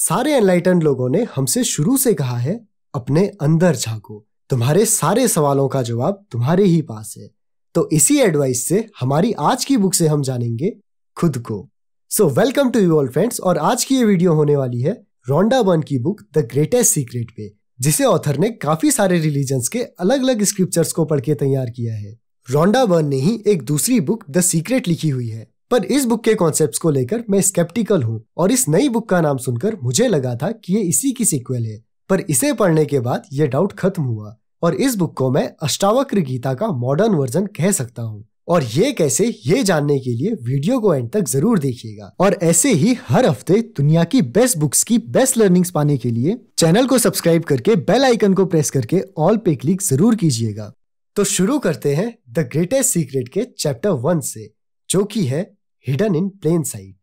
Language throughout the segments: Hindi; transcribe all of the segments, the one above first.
सारे एनलाइटन लोगों ने हमसे शुरू से कहा है अपने अंदर झांको तुम्हारे सारे सवालों का जवाब तुम्हारे ही पास है तो इसी एडवाइस से हमारी आज की बुक से हम जानेंगे खुद को so welcome to you all friends और आज की ये वीडियो होने वाली है रोंडा बर्न की बुक द ग्रेटेस्ट सीक्रेट पे जिसे ऑथर ने काफी सारे रिलीजन्स के अलग अलग स्क्रिप्चर्स को पढ़ के तैयार किया है रोंडा बर्न ने ही एक दूसरी बुक द सीक्रेट लिखी हुई है पर इस बुक के कॉन्सेप्ट को लेकर मैं स्केप्टिकल हूँ और इस नई बुक का नाम सुनकर मुझे लगा था कि ये इसी की सिक्वेल है पर इसे पढ़ने के बाद ये डाउट खत्म हुआ और इस बुक को मैं अष्टावक्र गीता का मॉडर्न वर्जन कह सकता हूँ और ये कैसे ये जानने के लिए वीडियो को एंड तक जरूर देखिएगा और ऐसे ही हर हफ्ते दुनिया की बेस्ट बुक्स की बेस्ट लर्निंग्स पाने के लिए चैनल को सब्सक्राइब करके बेल आइकन को प्रेस करके ऑल पे क्लिक जरूर कीजिएगा तो शुरू करते हैं द ग्रेटेस्ट सीक्रेट के चैप्टर वन से जो कि है hidden in plain sight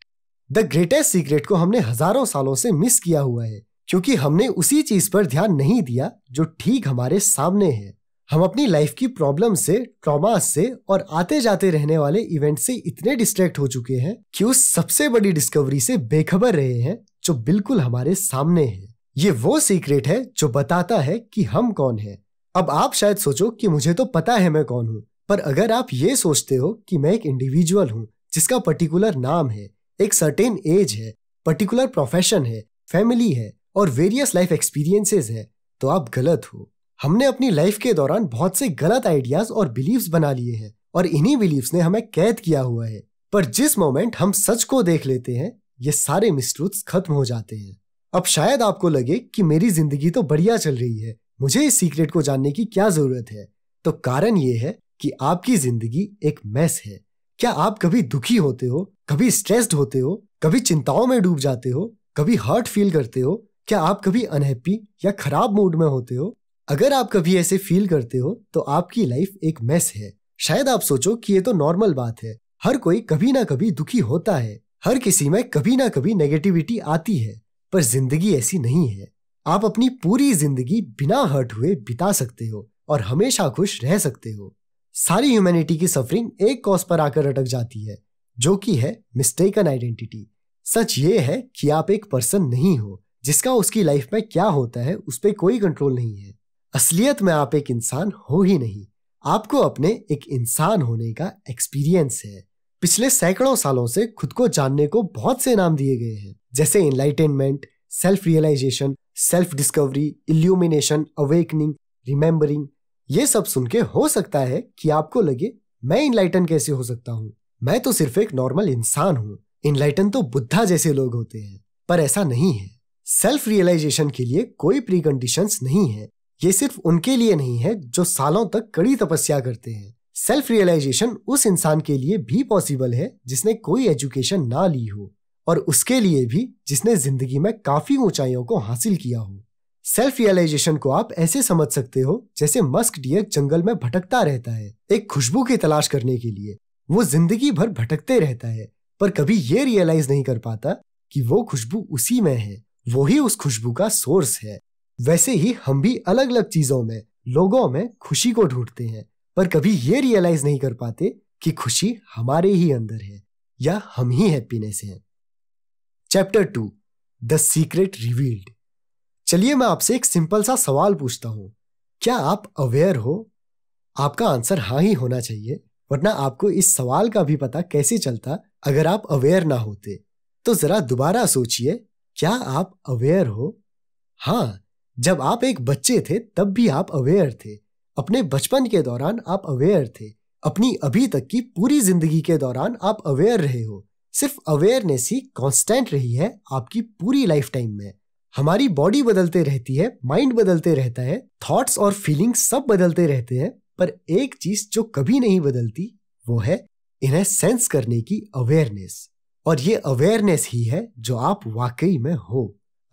the greatest secret को हमने हजारों सालों से मिस किया हुआ है क्योंकि हमने उसी चीज पर ध्यान नहीं दिया जो ठीक हमारे सामने है हम अपनी लाइफ की प्रॉब्लम से ट्रॉमा से और आते जाते रहने वाले इवेंट से इतने डिस्ट्रैक्ट हो चुके हैं कि उस सबसे बड़ी डिस्कवरी से बेखबर रहे हैं जो बिल्कुल हमारे सामने है ये वो सीक्रेट है जो बताता है कि हम कौन है अब आप शायद सोचो कि मुझे तो पता है मैं कौन हूँ पर अगर आप ये सोचते हो कि मैं एक इंडिविजुअल हूँ जिसका पर्टिकुलर नाम है एक सर्टेन एज है पर्टिकुलर प्रोफेशन है फैमिली है और वेरियस लाइफ एक्सपीरियंसेस है तो आप गलत हो हमने अपनी लाइफ के दौरान बहुत से गलत आइडियाज और बिलीव्स बना लिए हैं और इन्हीं बिलीव्स ने हमें कैद किया हुआ है पर जिस मोमेंट हम सच को देख लेते हैं ये सारे मिसट्रूथ्स खत्म हो जाते हैं अब शायद आपको लगे कि मेरी जिंदगी तो बढ़िया चल रही है मुझे इस सीक्रेट को जानने की क्या जरूरत है तो कारण ये है कि आपकी जिंदगी एक मैस है क्या आप कभी दुखी होते हो कभी स्ट्रेस्ड होते हो कभी चिंताओं में डूब जाते हो कभी हर्ट फील करते हो क्या आप कभी अनहैप्पी या खराब मूड में होते हो अगर आप कभी ऐसे फील करते हो तो आपकी लाइफ एक मैस है शायद आप सोचो कि ये तो नॉर्मल बात है हर कोई कभी ना कभी दुखी होता है हर किसी में कभी ना कभी नेगेटिविटी आती है पर जिंदगी ऐसी नहीं है आप अपनी पूरी जिंदगी बिना हर्ट हुए बिता सकते हो और हमेशा खुश रह सकते हो सारी ह्यूमैनिटी की सफरिंग एक कॉज पर आकर अटक जाती है जो कि है मिस्टेकन आइडेंटिटी सच ये है कि आप एक पर्सन नहीं हो जिसका उसकी लाइफ में क्या होता है उस पर कोई कंट्रोल नहीं है असलियत में आप एक इंसान हो ही नहीं आपको अपने एक इंसान होने का एक्सपीरियंस है पिछले सैकड़ों सालों से खुद को जानने को बहुत से नाम दिए गए हैं जैसे enlightenment self realisation self discovery illumination awakening remembering ये सब सुन के हो सकता है कि आपको लगे मैं इनलाइटन कैसे हो सकता हूँ मैं तो सिर्फ एक नॉर्मल इंसान हूँ इनलाइटन तो बुद्धा जैसे लोग होते हैं पर ऐसा नहीं है सेल्फ रियलाइजेशन के लिए कोई प्री कंडीशन नहीं है ये सिर्फ उनके लिए नहीं है जो सालों तक कड़ी तपस्या करते हैं सेल्फ रियलाइजेशन उस इंसान के लिए भी पॉसिबल है जिसने कोई एजुकेशन ना ली हो और उसके लिए भी जिसने जिंदगी में काफी ऊंचाइयों को हासिल किया हो सेल्फ रियलाइजेशन को आप ऐसे समझ सकते हो जैसे मस्क डियर जंगल में भटकता रहता है एक खुशबू की तलाश करने के लिए वो जिंदगी भर भटकते रहता है पर कभी ये रियलाइज नहीं कर पाता कि वो खुशबू उसी में है वो ही उस खुशबू का सोर्स है वैसे ही हम भी अलग अलग चीजों में लोगों में खुशी को ढूंढते हैं पर कभी ये रियलाइज नहीं कर पाते कि खुशी हमारे ही अंदर है या हम ही हैप्पीनेस हैं chapter two the secret revealed चलिए मैं आपसे एक सिंपल सा सवाल पूछता हूँ क्या आप अवेयर हो आपका आंसर हाँ ही होना चाहिए वरना आपको इस सवाल का भी पता कैसे चलता अगर आप अवेयर ना होते तो जरा दोबारा सोचिए क्या आप अवेयर हो हाँ जब आप एक बच्चे थे तब भी आप अवेयर थे अपने बचपन के दौरान आप अवेयर थे अपनी अभी तक की पूरी जिंदगी के दौरान आप अवेयर रहे हो सिर्फ अवेयरनेस ही कांस्टेंट रही है आपकी पूरी लाइफ टाइम में हमारी बॉडी बदलते रहती है माइंड बदलते रहता है थॉट्स और फीलिंग्स सब बदलते रहते हैं पर एक चीज जो कभी नहीं बदलती वो है इन्हें सेंस करने की अवेयरनेस और ये अवेयरनेस ही है जो आप वाकई में हो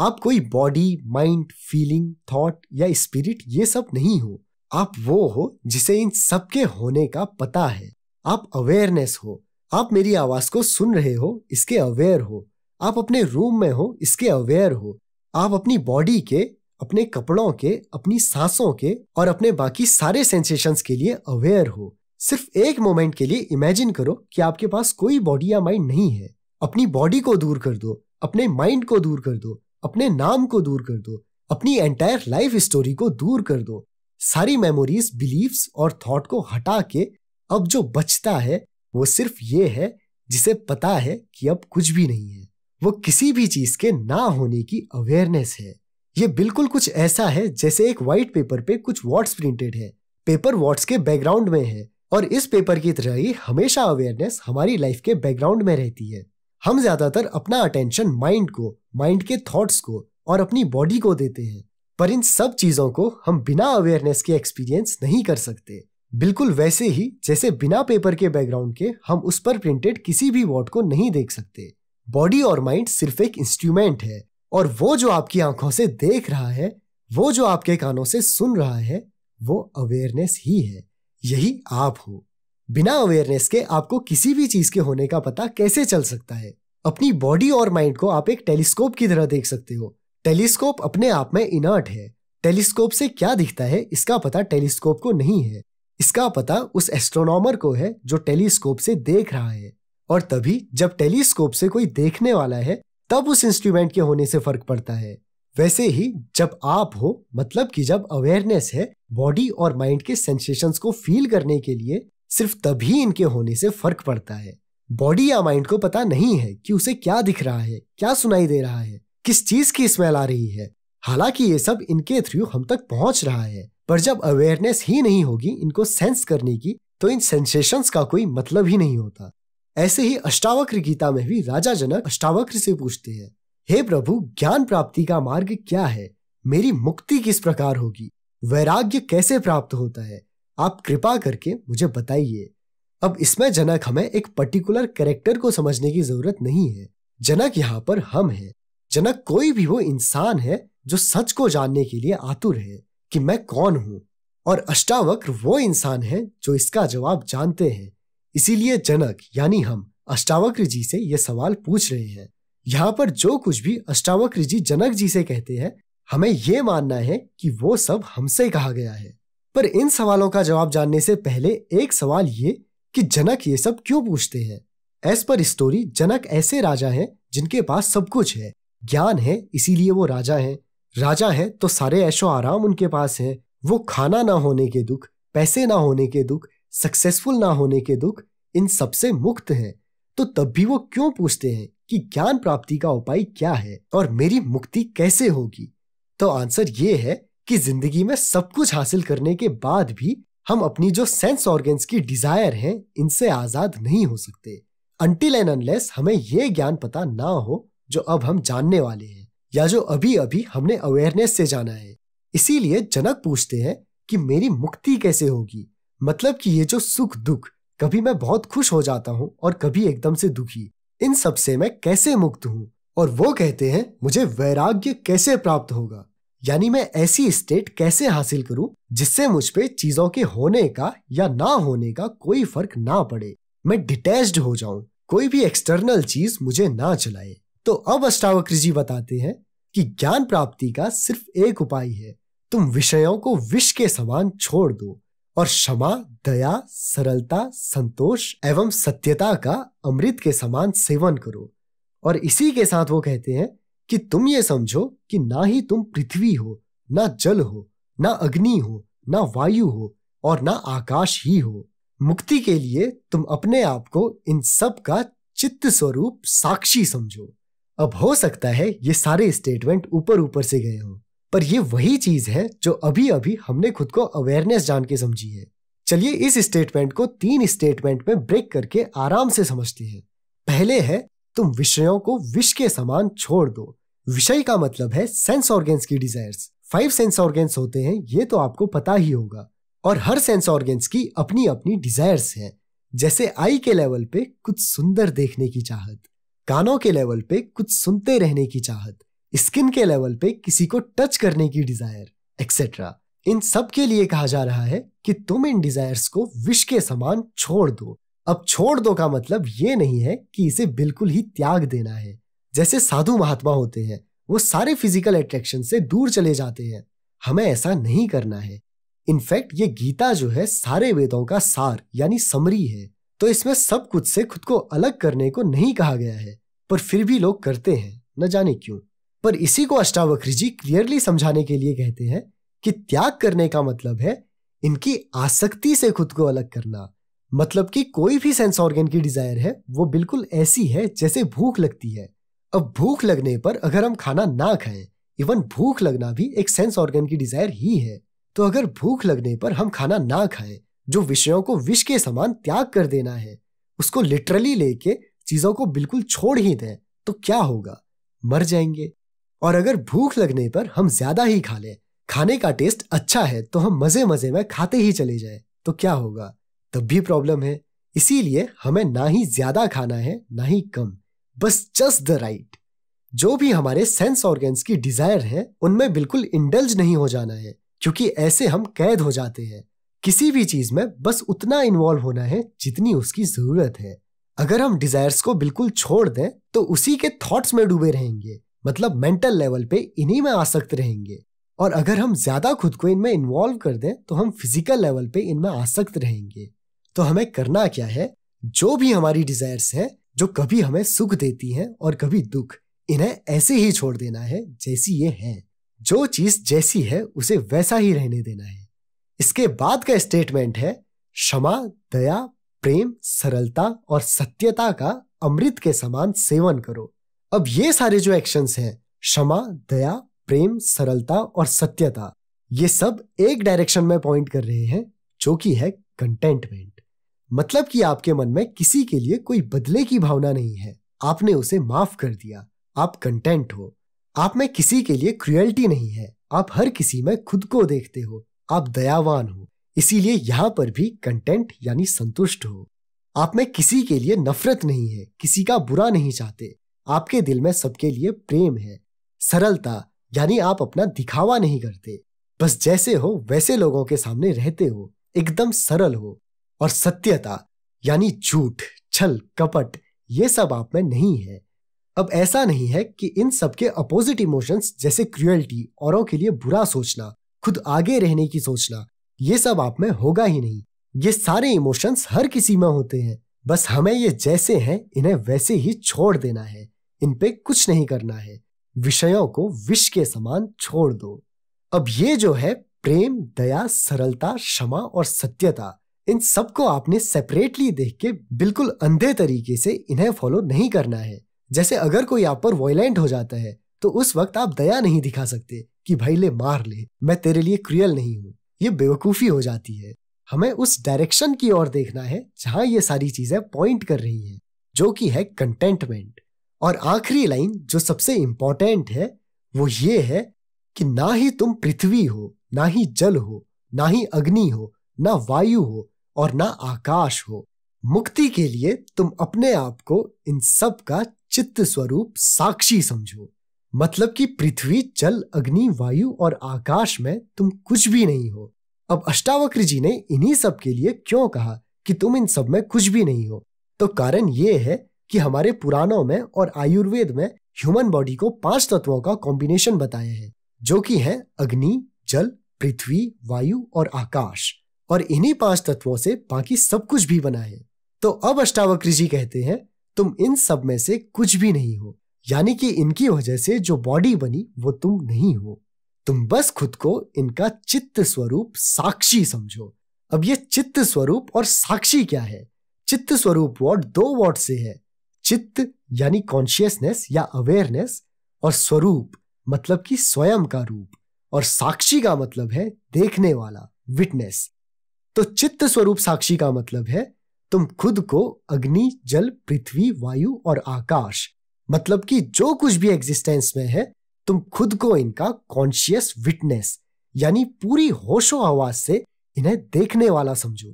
आप कोई बॉडी माइंड फीलिंग थॉट या स्पिरिट ये सब नहीं हो आप वो हो जिसे इन सबके होने का पता है आप अवेयरनेस हो आप मेरी आवाज को सुन रहे हो इसके अवेयर हो आप अपने रूम में हो इसके अवेयर हो आप अपनी बॉडी के अपने कपड़ों के अपनी सांसों के और अपने बाकी सारे सेंसेशंस के लिए अवेयर हो सिर्फ एक मोमेंट के लिए इमेजिन करो कि आपके पास कोई बॉडी या माइंड नहीं है अपनी बॉडी को दूर कर दो अपने माइंड को दूर कर दो अपने नाम को दूर कर दो अपनी एंटायर लाइफ स्टोरी को दूर कर दो सारी मेमोरीज बिलीव्स और थॉट को हटा के अब जो बचता है वो सिर्फ ये है जिसे पता है कि अब कुछ भी नहीं है वो किसी भी चीज के ना होने की अवेयरनेस है ये बिल्कुल कुछ ऐसा है जैसे एक व्हाइट पेपर पे कुछ वॉट्स प्रिंटेड है पेपर वॉट्स के बैकग्राउंड में है और इस पेपर की तरह ही हमेशा अवेयरनेस हमारी लाइफ के बैकग्राउंड में रहती है हम ज्यादातर अपना अटेंशन माइंड को माइंड के थॉट्स को और अपनी बॉडी को देते हैं पर इन सब चीजों को हम बिना अवेयरनेस के एक्सपीरियंस नहीं कर सकते बिल्कुल वैसे ही जैसे बिना पेपर के बैकग्राउंड के हम उस पर प्रिंटेड किसी भी वॉट को नहीं देख सकते बॉडी और माइंड सिर्फ एक इंस्ट्रूमेंट है और वो जो आपकी आंखों से देख रहा है वो जो आपके कानों से सुन रहा है वो अवेयरनेस ही है यही आप हो बिना अवेयरनेस के आपको किसी भी चीज के होने का पता कैसे चल सकता है अपनी बॉडी और माइंड को आप एक टेलीस्कोप की तरह देख सकते हो टेलीस्कोप अपने आप में इनर्ट है टेलीस्कोप से क्या दिखता है इसका पता टेलीस्कोप को नहीं है इसका पता उस एस्ट्रोनॉमर को है जो टेलीस्कोप से देख रहा है और तभी जब टेलीस्कोप से कोई देखने वाला है तब उस इंस्ट्रूमेंट के होने से फर्क पड़ता है वैसे ही जब आप हो मतलब कि जब अवेयरनेस है बॉडी और माइंड के सेंसेशंस को फील करने के लिए सिर्फ तभी इनके होने से फर्क पड़ता है बॉडी या माइंड को पता नहीं है कि उसे क्या दिख रहा है क्या सुनाई दे रहा है किस चीज की स्मेल आ रही है हालांकि ये सब इनके थ्रू हम तक पहुंच रहा है पर जब अवेयरनेस ही नहीं होगी इनको सेंस करने की तो इन सेंसेशंस का कोई मतलब ही नहीं होता ऐसे ही अष्टावक्र गीता में भी राजा जनक अष्टावक्र से पूछते हैं हे प्रभु ज्ञान प्राप्ति का मार्ग क्या है मेरी मुक्ति किस प्रकार होगी वैराग्य कैसे प्राप्त होता है आप कृपा करके मुझे बताइए अब इसमें जनक हमें एक पर्टिकुलर कैरेक्टर को समझने की जरूरत नहीं है जनक यहाँ पर हम है जनक कोई भी वो इंसान है जो सच को जानने के लिए आतुर है कि मैं कौन हूँ और अष्टावक्र वो इंसान है जो इसका जवाब जानते हैं इसीलिए जनक यानी हम अष्टावक्र जी से ये सवाल पूछ रहे हैं यहाँ पर जो कुछ भी अष्टावक्र जी जनक जी से कहते हैं हमें ये मानना है कि वो सब हमसे कहा गया है पर इन सवालों का जवाब जानने से पहले एक सवाल ये कि जनक ये सब क्यों पूछते हैं एस पर स्टोरी जनक ऐसे राजा हैं जिनके पास सब कुछ है ज्ञान है इसीलिए वो राजा हैं राजा है तो सारे ऐशो आराम उनके पास है वो खाना ना होने के दुख पैसे ना होने के दुख सक्सेसफुल ना होने के दुख इन सबसे मुक्त है तो तब भी वो क्यों पूछते हैं कि ज्ञान प्राप्ति का उपाय क्या है और मेरी मुक्ति कैसे होगी तो आंसर ये है कि जिंदगी में सब कुछ हासिल करने के बाद भी हम अपनी जो सेंस ऑर्गेन्स की डिजायर है इनसे आजाद नहीं हो सकते अनटिल एंड अनलेस हमें ये ज्ञान पता ना हो जो अब हम जानने वाले हैं या जो अभी अभी हमने अवेयरनेस से जाना है इसीलिए जनक पूछते हैं कि मेरी मुक्ति कैसे होगी मतलब कि ये जो सुख दुख कभी मैं बहुत खुश हो जाता हूँ और कभी एकदम से दुखी इन सब से मैं कैसे मुक्त हूँ और वो कहते हैं मुझे वैराग्य कैसे प्राप्त होगा यानी मैं ऐसी स्टेट कैसे हासिल करूं जिससे मुझ पे चीजों के होने का या ना होने का कोई फर्क ना पड़े मैं डिटेच हो जाऊं कोई भी एक्सटर्नल चीज मुझे ना चलाए तो अब अष्टावक्र जी बताते हैं कि ज्ञान प्राप्ति का सिर्फ एक उपाय है तुम विषयों को विष के समान छोड़ दो और क्षमा दया सरलता संतोष एवं सत्यता का अमृत के समान सेवन करो और इसी के साथ वो कहते हैं कि तुम ये समझो कि ना ही तुम पृथ्वी हो ना जल हो ना अग्नि हो ना वायु हो और ना आकाश ही हो मुक्ति के लिए तुम अपने आप को इन सब का चित्त स्वरूप साक्षी समझो अब हो सकता है ये सारे स्टेटमेंट ऊपर ऊपर से गए हों पर ये वही चीज है जो अभी अभी हमने खुद को अवेयरनेस जान के समझी है चलिए इस स्टेटमेंट को तीन स्टेटमेंट में ब्रेक करके आराम से समझते हैं पहले है तुम विषयों को विष के समान छोड़ दो विषय का मतलब है सेंस ऑर्गेन्स की डिजायर्स फाइव सेंस ऑर्गेन्स होते हैं ये तो आपको पता ही होगा और हर सेंस ऑर्गेन्स की अपनी अपनी डिजायर्स है जैसे आई के लेवल पे कुछ सुंदर देखने की चाहत कानों के लेवल पे कुछ सुनते रहने की चाहत स्किन के लेवल पे किसी को टच करने की डिजायर एक्सेट्रा इन सब के लिए कहा जा रहा है कि तुम इन डिजायर्स को विश के समान छोड़ दो अब छोड़ दो का मतलब ये नहीं है कि इसे बिल्कुल ही त्याग देना है जैसे साधु महात्मा होते हैं वो सारे फिजिकल अट्रैक्शन से दूर चले जाते हैं हमें ऐसा नहीं करना है इनफैक्ट ये गीता जो है सारे वेदों का सार यानी समरी है तो इसमें सब कुछ से खुद को अलग करने को नहीं कहा गया है पर फिर भी लोग करते हैं न जाने क्यों पर इसी को अष्टावक्री जी क्लियरली समझाने के लिए कहते हैं कि त्याग करने का मतलब है इनकी आसक्ति से खुद को अलग करना मतलब कि कोई भी सेंस ऑर्गन की डिजायर है वो बिल्कुल ऐसी है जैसे भूख लगती है अब भूख लगने पर अगर हम खाना ना खाएं इवन भूख लगना भी एक सेंस ऑर्गन की डिजायर ही है तो अगर भूख लगने पर हम खाना ना खाएं जो विषयों को विष के समान त्याग कर देना है उसको लिटरली लेके चीजों को बिल्कुल छोड़ ही दें तो क्या होगा मर जाएंगे और अगर भूख लगने पर हम ज्यादा ही खा लें खाने का टेस्ट अच्छा है तो हम मजे मजे में खाते ही चले जाए तो क्या होगा तब भी प्रॉब्लम है इसीलिए हमें ना ही ज्यादा खाना है ना ही कम बस जस्ट द राइट जो भी हमारे सेंस ऑर्गेन्स की डिजायर है उनमें बिल्कुल इंडल्ज नहीं हो जाना है क्योंकि ऐसे हम कैद हो जाते हैं किसी भी चीज में बस उतना इन्वॉल्व होना है जितनी उसकी जरूरत है अगर हम डिजायर्स को बिल्कुल छोड़ दें तो उसी के थॉट्स में डूबे रहेंगे मतलब मेंटल लेवल पे इन्हीं में आसक्त रहेंगे और अगर हम ज्यादा खुद को इनमें इन्वॉल्व कर दें तो हम फिजिकल लेवल पे इनमें आसक्त रहेंगे तो हमें करना क्या है जो भी हमारी डिजायर्स हैं जो कभी हमें सुख देती हैं और कभी दुख इन्हें ऐसे ही छोड़ देना है जैसी ये है जो चीज जैसी है उसे वैसा ही रहने देना है इसके बाद का स्टेटमेंट है क्षमा दया प्रेम सरलता और सत्यता का अमृत के समान सेवन करो अब ये सारे जो एक्शंस हैं क्षमा दया प्रेम सरलता और सत्यता ये सब एक डायरेक्शन में पॉइंट कर रहे हैं जो कि है कंटेंटमेंट मतलब कि आपके मन में किसी के लिए कोई बदले की भावना नहीं है आपने उसे माफ कर दिया आप कंटेंट हो आप में किसी के लिए क्रियल्टी नहीं है आप हर किसी में खुद को देखते हो आप दयावान हो इसीलिए यहाँ पर भी कंटेंट यानी संतुष्ट हो आप में किसी के लिए नफरत नहीं है किसी का बुरा नहीं चाहते आपके दिल में सबके लिए प्रेम है सरलता यानी आप अपना दिखावा नहीं करते बस जैसे हो वैसे लोगों के सामने रहते हो एकदम सरल हो और सत्यता यानी झूठ छल कपट ये सब आप में नहीं है अब ऐसा नहीं है कि इन सबके अपोजिट इमोशंस जैसे क्रुएल्टी औरों के लिए बुरा सोचना खुद आगे रहने की सोचना ये सब आप में होगा ही नहीं ये सारे इमोशंस हर किसी में होते हैं बस हमें ये जैसे हैं इन्हें वैसे ही छोड़ देना है इन पे कुछ नहीं करना है विषयों को विष के समान छोड़ दो अब ये जो है प्रेम दया सरलता क्षमा और सत्यता इन सबको आपने सेपरेटली देख के बिल्कुल अंधे तरीके से इन्हें फॉलो नहीं करना है जैसे अगर कोई आप पर वॉयलेंट हो जाता है तो उस वक्त आप दया नहीं दिखा सकते कि भाई ले मार ले मैं तेरे लिए क्रियल नहीं हूँ ये बेवकूफी हो जाती है हमें उस डायरेक्शन की ओर देखना है जहाँ ये सारी चीजें पॉइंट कर रही है जो कि है कंटेंटमेंट और आखिरी लाइन जो सबसे इंपॉर्टेंट है वो ये है कि ना ही तुम पृथ्वी हो ना ही जल हो ना ही अग्नि हो ना वायु हो और ना आकाश हो मुक्ति के लिए तुम अपने आप को इन सब का चित्त स्वरूप साक्षी समझो मतलब कि पृथ्वी जल अग्नि वायु और आकाश में तुम कुछ भी नहीं हो अब अष्टावक्र जी ने इन्हीं सब के लिए क्यों कहा कि तुम इन सब में कुछ भी नहीं हो तो कारण ये है कि हमारे पुराणों में और आयुर्वेद में ह्यूमन बॉडी को पांच तत्वों का कॉम्बिनेशन बताया है जो कि है अग्नि जल पृथ्वी वायु और आकाश और इन्हीं पांच तत्वों से बाकी सब कुछ भी बना है तो अब अष्टावक्र जी कहते हैं तुम इन सब में से कुछ भी नहीं हो यानी कि इनकी वजह से जो बॉडी बनी वो तुम नहीं हो तुम बस खुद को इनका चित्त स्वरूप साक्षी समझो अब ये चित्त स्वरूप और साक्षी क्या है चित्त स्वरूप वर्ड दो वर्ड से है चित्त यानी कॉन्शियसनेस या अवेयरनेस और स्वरूप मतलब कि स्वयं का रूप और साक्षी का मतलब है देखने वाला विटनेस तो चित्त स्वरूप साक्षी का मतलब है तुम खुद को अग्नि जल पृथ्वी वायु और आकाश मतलब कि जो कुछ भी एग्जिस्टेंस में है तुम खुद को इनका कॉन्शियस विटनेस यानी पूरी होशो आवाज से इन्हें देखने वाला समझो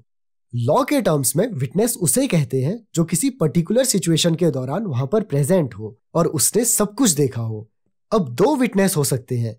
लॉ के टर्म्स में विटनेस उसे कहते हैं जो किसी पर्टिकुलर सिचुएशन के दौरान वहां पर प्रेजेंट हो और उसने सब कुछ देखा हो अब दो विटनेस हो सकते हैं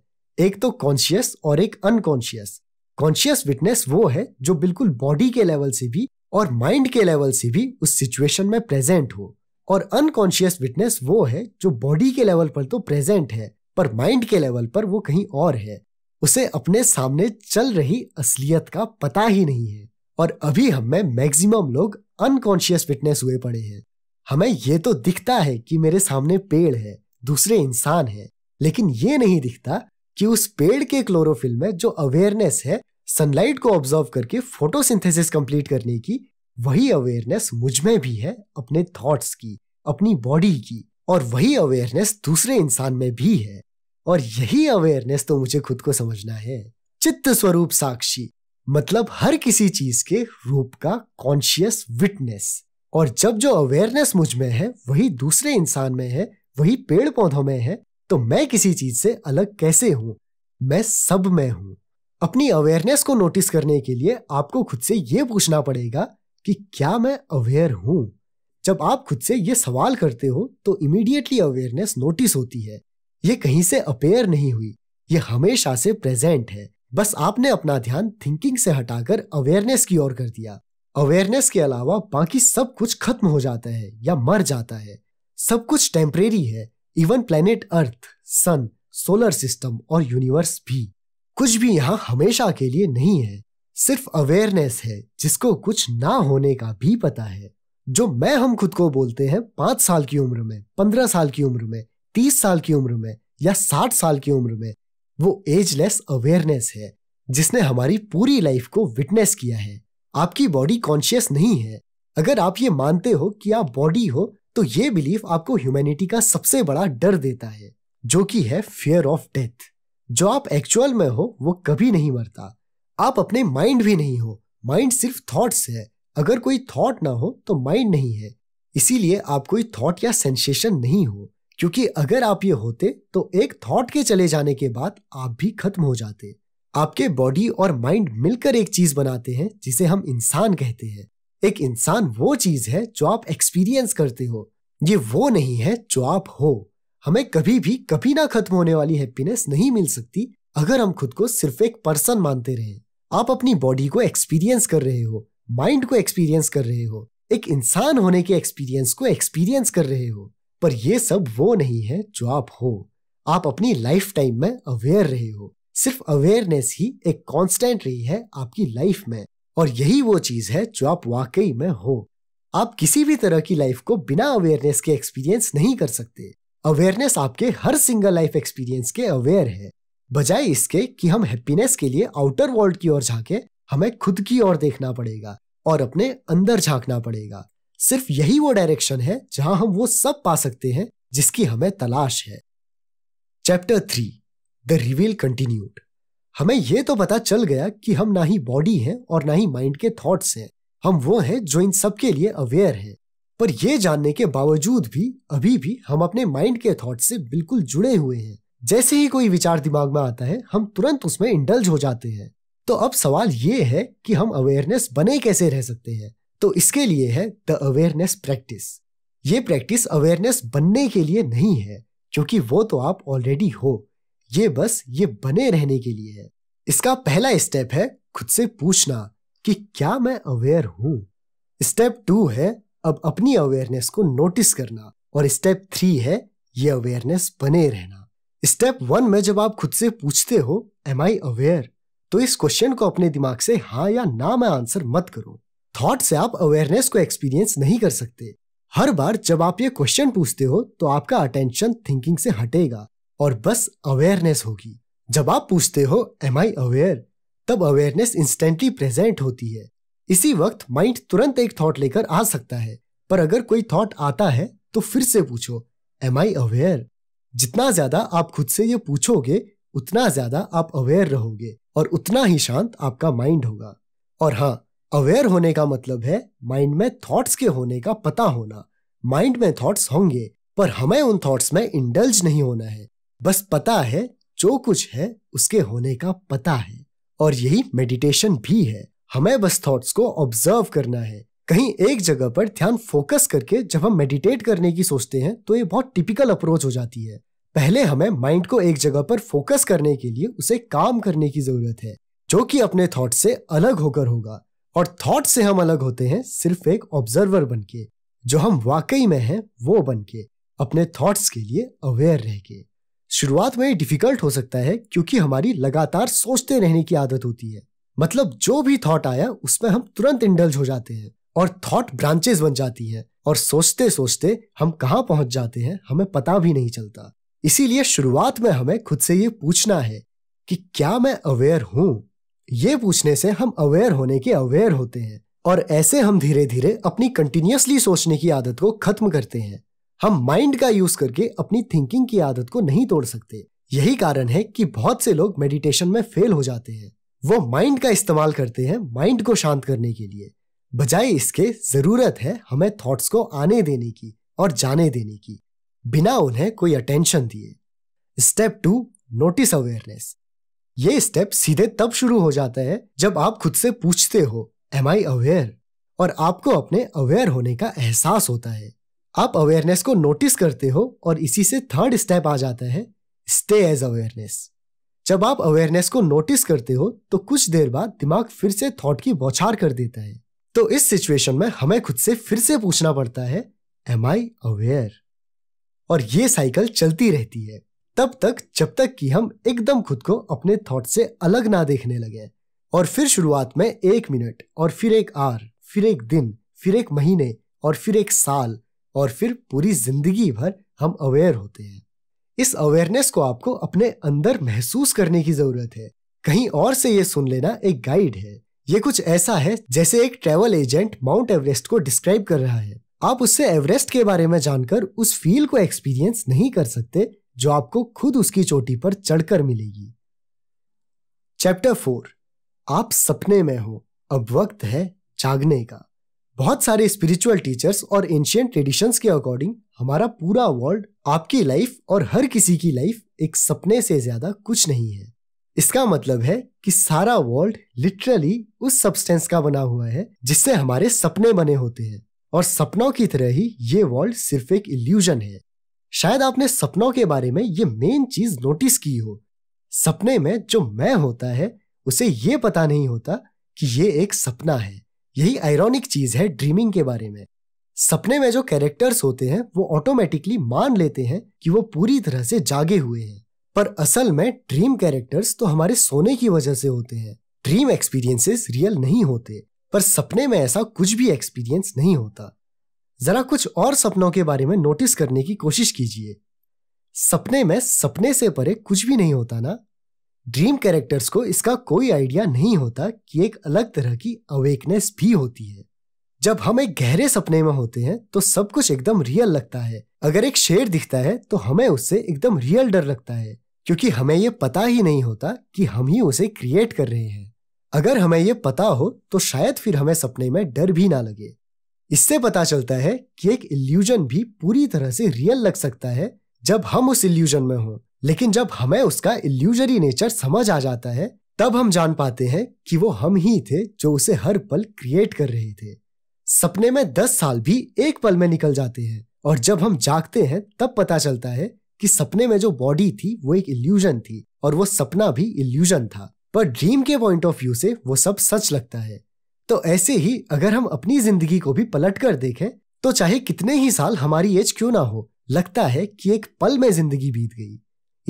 एक तो कॉन्शियस और एक अनकॉन्शियस कॉन्शियस विटनेस वो है जो बिल्कुल बॉडी के लेवल से भी और माइंड के लेवल से भी उस सिचुएशन में प्रेजेंट हो और अनकॉन्शियस विटनेस वो है जो बॉडी के लेवल पर तो प्रेजेंट है पर माइंड के लेवल पर वो कहीं और है उसे अपने सामने चल रही असलियत का पता ही नहीं है और अभी हम में मैक्सिमम लोग अनकॉन्शियस फिटनेस हुए पड़े हैं हमें ये तो दिखता है कि मेरे सामने पेड़ है दूसरे इंसान है लेकिन ये नहीं दिखता कि उस पेड़ के क्लोरोफिल में जो अवेयरनेस है सनलाइट को ऑब्जर्व करके फोटोसिंथेसिस कंप्लीट करने की वही अवेयरनेस मुझ में भी है अपने थॉट्स की अपनी बॉडी की और वही अवेयरनेस दूसरे इंसान में भी है और यही अवेयरनेस तो मुझे खुद को समझना है चित्त स्वरूप साक्षी मतलब हर किसी चीज के रूप का कॉन्शियस विटनेस और जब जो अवेयरनेस मुझ में है वही दूसरे इंसान में है वही पेड़ पौधों में है तो मैं किसी चीज से अलग कैसे हूं मैं सब में हूं अपनी अवेयरनेस को नोटिस करने के लिए आपको खुद से ये पूछना पड़ेगा कि क्या मैं अवेयर हूं जब आप खुद से ये सवाल करते हो तो इमीडिएटली अवेयरनेस नोटिस होती है ये कहीं से अपेयर नहीं हुई ये हमेशा से प्रेजेंट है बस आपने अपना ध्यान थिंकिंग से हटाकर अवेयरनेस की ओर कर दिया अवेयरनेस के अलावा बाकी सब कुछ खत्म हो जाता है या मर जाता है सब कुछ टेम्परेरी है even planet earth sun solar system और यूनिवर्स भी कुछ भी यहाँ हमेशा के लिए नहीं है सिर्फ अवेयरनेस है जिसको कुछ ना होने का भी पता है जो मैं हम खुद को बोलते हैं पांच साल की उम्र में पंद्रह साल की उम्र में तीस साल की उम्र में या साठ साल की उम्र में वो एजलेस अवेयरनेस है जिसने हमारी पूरी लाइफ को विटनेस किया है आपकी बॉडी कॉन्शियस नहीं है अगर आप ये मानते हो कि आप बॉडी हो तो ये बिलीफ आपको ह्यूमैनिटी का सबसे बड़ा डर देता है जो कि है फियर ऑफ डेथ जो आप एक्चुअल में हो वो कभी नहीं मरता आप अपने माइंड भी नहीं हो माइंड सिर्फ थॉट्स है अगर कोई थॉट ना हो तो माइंड नहीं है इसीलिए आप कोई थॉट या सेंसेशन नहीं हो क्योंकि अगर आप ये होते तो एक थॉट के चले जाने के बाद आप भी खत्म हो जाते आपके बॉडी और माइंड मिलकर एक चीज बनाते हैं जिसे हम इंसान कहते हैं एक इंसान वो चीज है जो आप एक्सपीरियंस करते हो ये वो नहीं है जो आप हो हमें कभी भी कभी ना खत्म होने वाली हैप्पीनेस नहीं मिल सकती अगर हम खुद को सिर्फ एक पर्सन मानते रहे आप अपनी बॉडी को एक्सपीरियंस कर रहे हो माइंड को एक्सपीरियंस कर रहे हो एक इंसान होने के एक्सपीरियंस को एक्सपीरियंस कर रहे हो पर ये सब वो नहीं है जो आप हो आप अपनी लाइफ टाइम में अवेयर रहे हो सिर्फ अवेयरनेस ही एक कांस्टेंट रही है आपकी लाइफ में और यही वो चीज है जो आप वाकई में हो आप किसी भी तरह की लाइफ को बिना अवेयरनेस के एक्सपीरियंस नहीं कर सकते अवेयरनेस आपके हर सिंगल लाइफ एक्सपीरियंस के अवेयर है बजाय इसके कि हम हैप्पीनेस के लिए आउटर वर्ल्ड की ओर झाके हमें खुद की ओर देखना पड़ेगा और अपने अंदर झांकना पड़ेगा सिर्फ यही वो डायरेक्शन है जहां हम वो सब पा सकते हैं जिसकी हमें तलाश है chapter three the reveal continued हमें यह तो पता चल गया कि हम ना ही बॉडी हैं और ना ही माइंड के थॉट्स हैं हम वो हैं जो इन सब के लिए अवेयर हैं पर यह जानने के बावजूद भी अभी भी हम अपने माइंड के थॉट से बिल्कुल जुड़े हुए हैं जैसे ही कोई विचार दिमाग में आता है हम तुरंत उसमें इंडल्ज हो जाते हैं तो अब सवाल ये है कि हम अवेयरनेस बने कैसे रह सकते हैं तो इसके लिए है द अवेयरनेस प्रैक्टिस ये प्रैक्टिस अवेयरनेस बनने के लिए नहीं है क्योंकि वो तो आप ऑलरेडी हो ये बस ये बने रहने के लिए है इसका पहला स्टेप है खुद से पूछना कि क्या मैं अवेयर हूं स्टेप टू है अब अपनी अवेयरनेस को नोटिस करना और स्टेप थ्री है ये अवेयरनेस बने रहना स्टेप वन में जब आप खुद से पूछते हो एम आई अवेयर तो इस क्वेश्चन को अपने दिमाग से हाँ या ना में आंसर मत करो थॉट से आप अवेयरनेस को एक्सपीरियंस नहीं कर सकते हर बार जब आप ये क्वेश्चन पूछते हो तो आपका अटेंशन थिंकिंग से हटेगा और बस अवेयरनेस होगी जब आप पूछते हो एम आई अवेयर तब अवेयरनेस इंस्टेंटली प्रेजेंट होती है इसी वक्त माइंड तुरंत एक थॉट लेकर आ सकता है पर अगर कोई थॉट आता है तो फिर से पूछो एम आई अवेयर जितना ज्यादा आप खुद से ये पूछोगे उतना ज्यादा आप अवेयर रहोगे और उतना ही शांत आपका माइंड होगा और हाँ अवेयर होने का मतलब है माइंड में थॉट्स के होने का पता होना माइंड में थॉट्स होंगे पर हमें उन थॉट्स में इंडल्ज नहीं होना है बस पता है जो कुछ है उसके होने का पता है और यही मेडिटेशन भी है हमें बस थॉट्स को ऑब्जर्व करना है कहीं एक जगह पर ध्यान फोकस करके जब हम मेडिटेट करने की सोचते हैं तो ये बहुत टिपिकल अप्रोच हो जाती है पहले हमें माइंड को एक जगह पर फोकस करने के लिए उसे काम करने की जरूरत है जो कि अपने थॉट से अलग होकर होगा और थॉट से हम अलग होते हैं सिर्फ एक ऑब्जर्वर बन के जो हम वाकई में हैं वो बन के अपने थॉट्स के लिए अवेयर रह के शुरुआत में डिफिकल्ट हो सकता है क्योंकि हमारी लगातार सोचते रहने की आदत होती है मतलब जो भी थॉट आया उसमें हम तुरंत इंडल्ज हो जाते हैं और थॉट ब्रांचेस बन जाती हैं और सोचते सोचते हम कहाँ पहुंच जाते हैं हमें पता भी नहीं चलता इसीलिए शुरुआत में हमें खुद से ये पूछना है कि क्या मैं अवेयर हूँ ये पूछने से हम अवेयर होने के अवेयर होते हैं और ऐसे हम धीरे धीरे अपनी कंटिन्यूसली सोचने की आदत को खत्म करते हैं हम माइंड का यूज करके अपनी थिंकिंग की आदत को नहीं तोड़ सकते यही कारण है कि बहुत से लोग मेडिटेशन में फेल हो जाते हैं वो माइंड का इस्तेमाल करते हैं माइंड को शांत करने के लिए बजाय इसके जरूरत है हमें थॉट्स को आने देने की और जाने देने की बिना उन्हें कोई अटेंशन दिए स्टेप टू नोटिस अवेयरनेस ये स्टेप सीधे तब शुरू हो जाता है जब आप खुद से पूछते हो एम आई अवेयर और आपको अपने अवेयर होने का एहसास होता है आप अवेयरनेस को नोटिस करते हो और इसी से थर्ड स्टेप आ जाता है स्टे एज अवेयरनेस जब आप अवेयरनेस को नोटिस करते हो तो कुछ देर बाद दिमाग फिर से थॉट की बौछार कर देता है तो इस सिचुएशन में हमें खुद से फिर से पूछना पड़ता है एम आई अवेयर और ये साइकिल चलती रहती है तब तक जब तक कि हम एकदम खुद को अपने थॉट से अलग ना देखने लगे और फिर शुरुआत में एक मिनट और फिर एक आर फिर एक दिन फिर एक महीने और फिर एक साल और फिर पूरी जिंदगी भर हम अवेयर होते हैं इस अवेयरनेस को आपको अपने अंदर महसूस करने की जरूरत है कहीं और से ये सुन लेना एक गाइड है ये कुछ ऐसा है जैसे एक ट्रेवल एजेंट माउंट एवरेस्ट को डिस्क्राइब कर रहा है आप उससे एवरेस्ट के बारे में जानकर उस फील को एक्सपीरियंस नहीं कर सकते जो आपको खुद उसकी चोटी पर चढ़कर मिलेगी चैप्टर फोर आप सपने में हो अब वक्त है जागने का बहुत सारे स्पिरिचुअल टीचर्स और एंशियंट ट्रेडिशंस के अकॉर्डिंग हमारा पूरा वर्ल्ड आपकी लाइफ और हर किसी की लाइफ एक सपने से ज्यादा कुछ नहीं है इसका मतलब है कि सारा वर्ल्ड लिटरली उस सब्सटेंस का बना हुआ है जिससे हमारे सपने बने होते हैं और सपनों की तरह ही ये वर्ल्ड सिर्फ एक इल्यूजन है शायद आपने सपनों के बारे में ये मेन चीज नोटिस की हो सपने में जो मैं होता है उसे ये पता नहीं होता कि ये एक सपना है यही आयरॉनिक चीज है ड्रीमिंग के बारे में सपने में जो कैरेक्टर्स होते हैं वो ऑटोमेटिकली मान लेते हैं कि वो पूरी तरह से जागे हुए हैं पर असल में ड्रीम कैरेक्टर्स तो हमारे सोने की वजह से होते हैं ड्रीम एक्सपीरियंसेस रियल नहीं होते पर सपने में ऐसा कुछ भी एक्सपीरियंस नहीं होता जरा कुछ और सपनों के बारे में नोटिस करने की कोशिश कीजिए सपने में सपने से परे कुछ भी नहीं होता ना ड्रीम कैरेक्टर्स को इसका कोई आइडिया नहीं होता कि एक अलग तरह की अवेकनेस भी होती है जब हम एक गहरे सपने में होते हैं तो सब कुछ एकदम रियल लगता है अगर एक शेर दिखता है तो हमें उससे एकदम रियल डर लगता है क्योंकि हमें ये पता ही नहीं होता कि हम ही उसे क्रिएट कर रहे हैं अगर हमें ये पता हो तो शायद फिर हमें सपने में डर भी ना लगे इससे पता चलता है कि एक इल्यूजन भी पूरी तरह से रियल लग सकता है जब हम उस इल्यूजन में हों लेकिन जब हमें उसका इल्यूजरी नेचर समझ आ जाता है तब हम जान पाते हैं कि वो हम ही थे जो उसे हर पल क्रिएट कर रहे थे सपने में दस साल भी एक पल में निकल जाते हैं और जब हम जागते हैं तब पता चलता है कि सपने में जो बॉडी थी वो एक इल्यूजन थी और वो सपना भी इल्यूजन था पर ड्रीम के पॉइंट ऑफ व्यू से वो सब सच लगता है तो ऐसे ही अगर हम अपनी जिंदगी को भी पलट कर देखें तो चाहे कितने ही साल हमारी एज क्यों ना हो लगता है कि एक पल में जिंदगी बीत गई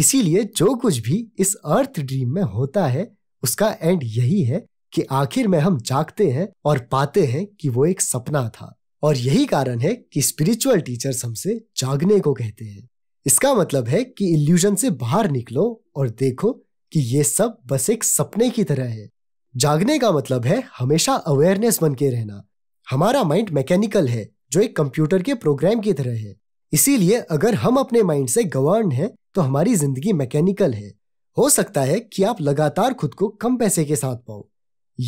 इसीलिए जो कुछ भी इस अर्थ ड्रीम में होता है उसका एंड यही है कि आखिर में हम जागते हैं और पाते हैं कि वो एक सपना था और यही कारण है कि स्पिरिचुअल टीचर्स हमसे जागने को कहते हैं इसका मतलब है कि इल्यूजन से बाहर निकलो और देखो कि ये सब बस एक सपने की तरह है जागने का मतलब है हमेशा अवेयरनेस बन के रहना हमारा माइंड मैकेनिकल है जो एक कंप्यूटर के प्रोग्राम की तरह है इसीलिए अगर हम अपने माइंड से गवर्न हैं तो हमारी जिंदगी मैकेनिकल है हो सकता है कि आप लगातार खुद को कम पैसे के साथ पाओ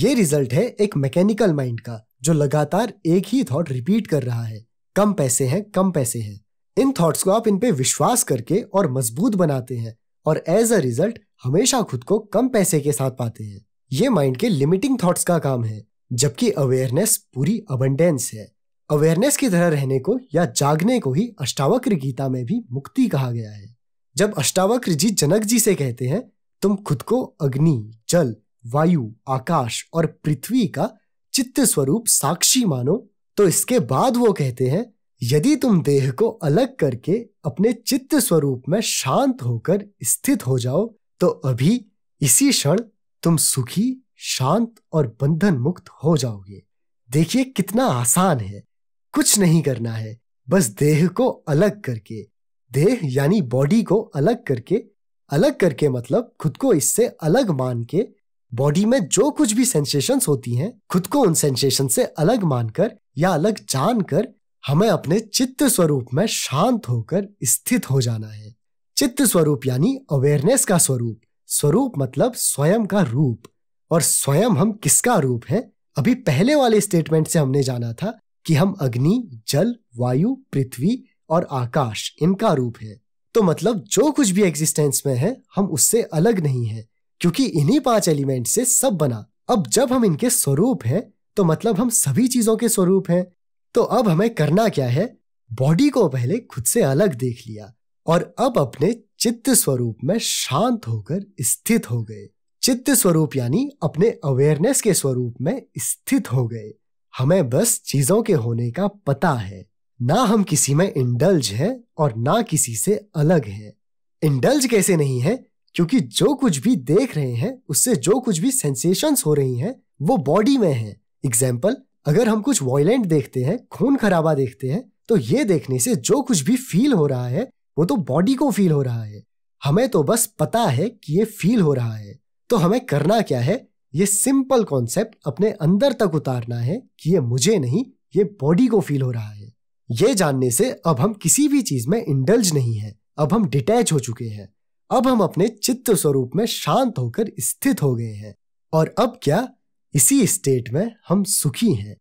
ये रिजल्ट है एक मैकेनिकल माइंड का जो लगातार एक ही थॉट रिपीट कर रहा है कम पैसे हैं कम पैसे हैं इन थॉट्स को आप इन पे विश्वास करके और मजबूत बनाते हैं और एज अ रिजल्ट हमेशा खुद को कम पैसे के साथ पाते हैं ये माइंड के लिमिटिंग थॉट्स का काम है जबकि अवेयरनेस पूरी अबंडेंस है अवेयरनेस की तरह रहने को या जागने को ही अष्टावक्र गीता में भी मुक्ति कहा गया है जब अष्टावक्र जी जनक जी से कहते हैं तुम खुद को अग्नि जल वायु आकाश और पृथ्वी का चित्त स्वरूप साक्षी मानो तो इसके बाद वो कहते हैं यदि तुम देह को अलग करके अपने चित्त स्वरूप में शांत होकर स्थित हो जाओ तो अभी इसी क्षण तुम सुखी शांत और बंधन मुक्त हो जाओगे देखिए कितना आसान है कुछ नहीं करना है बस देह को अलग करके देह यानी बॉडी को अलग करके अलग करके मतलब खुद को इससे अलग मान के बॉडी में जो कुछ भी सेंसेशंस होती हैं खुद को उन सेंसेशन से अलग मानकर या अलग जानकर हमें अपने चित्त स्वरूप में शांत होकर स्थित हो जाना है चित्त स्वरूप यानी अवेयरनेस का स्वरूप स्वरूप मतलब स्वयं का रूप और स्वयं हम किसका रूप है अभी पहले वाले स्टेटमेंट से हमने जाना था कि हम अग्नि जल वायु पृथ्वी और आकाश इनका रूप है तो मतलब जो कुछ भी एग्जिस्टेंस में है हम उससे अलग नहीं है क्योंकि इन्हीं पांच एलिमेंट से सब बना अब जब हम इनके स्वरूप हैं तो मतलब हम सभी चीजों के स्वरूप हैं तो अब हमें करना क्या है बॉडी को पहले खुद से अलग देख लिया और अब अपने चित्त स्वरूप में शांत होकर स्थित हो गए चित्त स्वरूप यानी अपने अवेयरनेस के स्वरूप में स्थित हो गए हमें बस चीजों के होने का पता है ना हम किसी में इंडल्ज है और ना किसी से अलग है इंडल्ज कैसे नहीं है क्योंकि जो कुछ भी देख रहे हैं उससे जो कुछ भी सेंसेशंस हो रही हैं वो बॉडी में है एग्जाम्पल अगर हम कुछ वॉयलेंट देखते हैं खून खराबा देखते हैं तो ये देखने से जो कुछ भी फील हो रहा है वो तो बॉडी को फील हो रहा है हमें तो बस पता है कि ये फील हो रहा है तो हमें करना क्या है ये सिंपल कॉन्सेप्ट अपने अंदर तक उतारना है कि ये मुझे नहीं ये बॉडी को फील हो रहा है ये जानने से अब हम किसी भी चीज में इंडल्ज नहीं है अब हम डिटैच हो चुके हैं अब हम अपने चित्त स्वरूप में शांत होकर स्थित हो गए हैं और अब क्या इसी स्टेट में हम सुखी हैं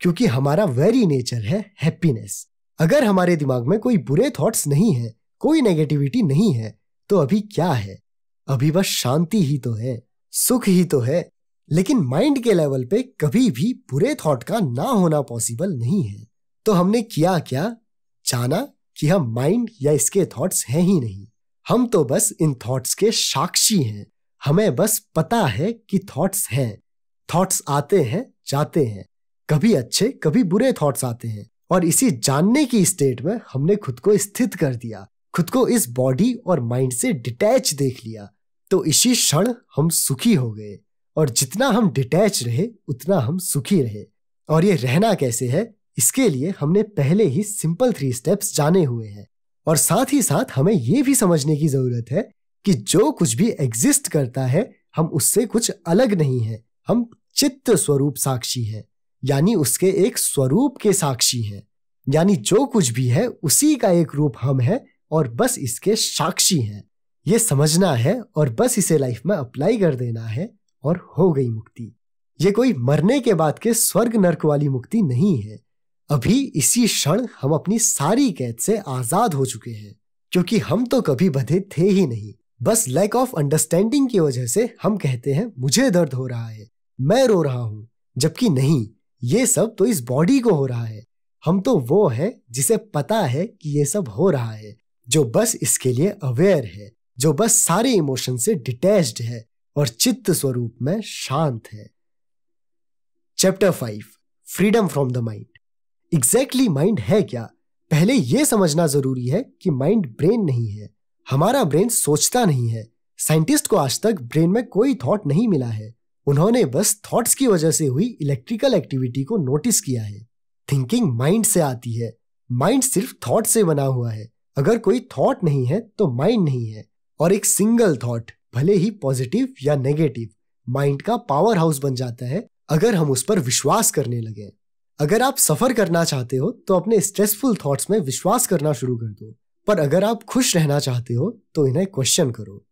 क्योंकि हमारा वेरी नेचर है हैप्पीनेस अगर हमारे दिमाग में कोई बुरे थॉट्स नहीं है कोई नेगेटिविटी नहीं है तो अभी क्या है अभी बस शांति ही तो है सुख ही तो है लेकिन माइंड के लेवल पे कभी भी बुरे थॉट का ना होना पॉसिबल नहीं है तो हमने किया क्या जाना कि हम माइंड या इसके थॉट्स हैं ही नहीं हम तो बस इन थॉट्स के साक्षी हैं हमें बस पता है कि थॉट्स हैं थॉट्स आते हैं जाते हैं कभी अच्छे कभी बुरे थॉट्स आते हैं और इसी जानने की स्टेट में हमने खुद को स्थित कर दिया खुद को इस बॉडी और माइंड से डिटैच देख लिया तो इसी क्षण हम सुखी हो गए और जितना हम डिटैच रहे उतना हम सुखी रहे और ये रहना कैसे है इसके लिए हमने पहले ही सिंपल थ्री स्टेप्स जाने हुए हैं और साथ ही साथ हमें ये भी समझने की जरूरत है कि जो कुछ भी एग्जिस्ट करता है हम उससे कुछ अलग नहीं है हम चित्त स्वरूप साक्षी हैं यानी उसके एक स्वरूप के साक्षी हैं यानी जो कुछ भी है उसी का एक रूप हम है और बस इसके साक्षी हैं ये समझना है और बस इसे लाइफ में अप्लाई कर देना है और हो गई मुक्ति ये कोई मरने के बाद के स्वर्ग नरक वाली मुक्ति नहीं है अभी इसी क्षण हम अपनी सारी कैद से आजाद हो चुके हैं क्योंकि हम तो कभी बधे थे ही नहीं बस लैक ऑफ अंडरस्टैंडिंग की वजह से हम कहते हैं मुझे दर्द हो रहा है मैं रो रहा हूँ जबकि नहीं ये सब तो इस बॉडी को हो रहा है हम तो वो है जिसे पता है कि ये सब हो रहा है जो बस इसके लिए अवेयर है जो बस सारे इमोशन से डिटेच्ड है और चित्त स्वरूप में शांत है chapter five freedom from the mind exactly mind है क्या पहले यह समझना जरूरी है कि माइंड ब्रेन नहीं है हमारा ब्रेन सोचता नहीं है साइंटिस्ट को आज तक ब्रेन में कोई थॉट नहीं मिला है उन्होंने बस थॉट्स की वजह से हुई इलेक्ट्रिकल एक्टिविटी को नोटिस किया है थिंकिंग माइंड से आती है माइंड सिर्फ थॉट से बना हुआ है अगर कोई थॉट नहीं है तो माइंड नहीं है और एक सिंगल थॉट भले ही पॉजिटिव या नेगेटिव माइंड का पावर हाउस बन जाता है अगर हम उस पर विश्वास करने लगे अगर आप सफर करना चाहते हो तो अपने स्ट्रेसफुल थॉट्स में विश्वास करना शुरू कर दो पर अगर आप खुश रहना चाहते हो तो इन्हें क्वेश्चन करो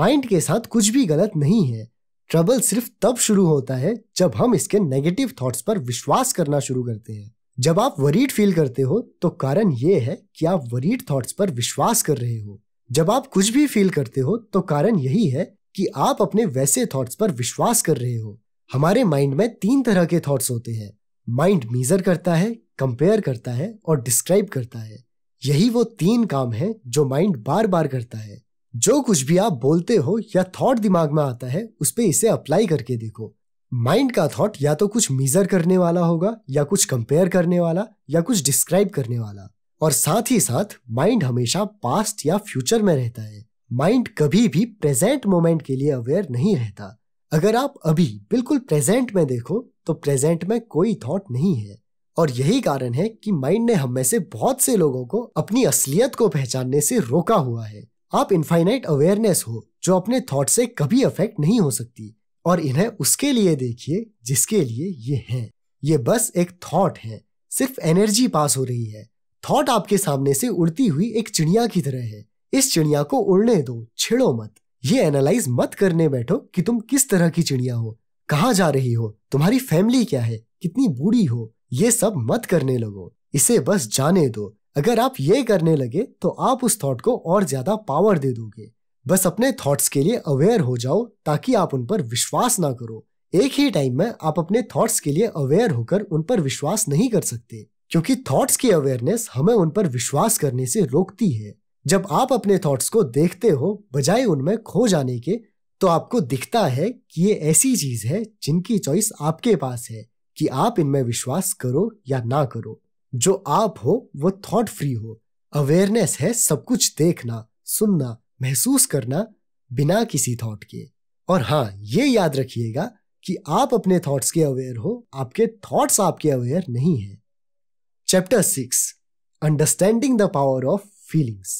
माइंड के साथ कुछ भी गलत नहीं है ट्रबल सिर्फ तब शुरू होता है जब हम इसके नेगेटिव थॉट्स पर विश्वास करना शुरू करते हैं जब आप वरीड फील करते हो तो कारण ये है कि आप वरीड थॉट्स पर विश्वास कर रहे हो जब आप कुछ भी फील करते हो तो कारण यही है कि आप अपने वैसे थॉट्स पर विश्वास कर रहे हो हमारे माइंड में तीन तरह के थॉट्स होते हैं माइंड मीजर करता है कंपेयर करता है और डिस्क्राइब करता है यही वो तीन काम है जो माइंड बार बार करता है जो कुछ भी आप बोलते हो या थॉट दिमाग में आता है उस पर इसे अप्लाई करके देखो माइंड का थॉट या तो कुछ मीजर करने वाला होगा या कुछ कंपेयर करने वाला या कुछ डिस्क्राइब करने वाला और साथ ही साथ माइंड हमेशा पास्ट या फ्यूचर में रहता है माइंड कभी भी प्रेजेंट मोमेंट के लिए अवेयर नहीं रहता अगर आप अभी बिल्कुल प्रेजेंट में देखो तो प्रेजेंट में कोई थॉट नहीं है और यही कारण है कि माइंड ने हम में से बहुत से लोगों को अपनी असलियत को पहचानने से रोका हुआ है आप इनफाइनाइट अवेयरनेस हो जो अपने थॉट से कभी अफेक्ट नहीं हो सकती और इन्हें उसके लिए देखिए जिसके लिए ये हैं ये बस एक थॉट है सिर्फ एनर्जी पास हो रही है थॉट आपके सामने से उड़ती हुई एक चिड़िया की तरह है इस चिड़िया को उड़ने दो छिड़ो मत ये एनालाइज मत करने बैठो कि तुम किस तरह की चिड़िया हो कहाँ जा रही हो तुम्हारी फैमिली क्या है कितनी बूढ़ी हो ये सब मत करने लगो इसे बस जाने दो अगर आप ये करने लगे तो आप उस थॉट को और ज्यादा पावर दे दोगे बस अपने थॉट्स के लिए अवेयर हो जाओ ताकि आप उन पर विश्वास ना करो एक ही टाइम में आप अपने थॉट्स के लिए अवेयर होकर उन पर विश्वास नहीं कर सकते क्योंकि थॉट्स की अवेयरनेस हमें उन पर विश्वास करने से रोकती है जब आप अपने थॉट्स को देखते हो बजाय उनमें खो जाने के तो आपको दिखता है कि ये ऐसी चीज है जिनकी चॉइस आपके पास है कि आप इनमें विश्वास करो या ना करो जो आप हो वो थॉट फ्री हो अवेयरनेस है सब कुछ देखना सुनना महसूस करना बिना किसी थॉट के और हाँ ये याद रखिएगा कि आप अपने थॉट्स के अवेयर हो आपके थॉट्स आपके अवेयर नहीं है chapter six understanding the power of feelings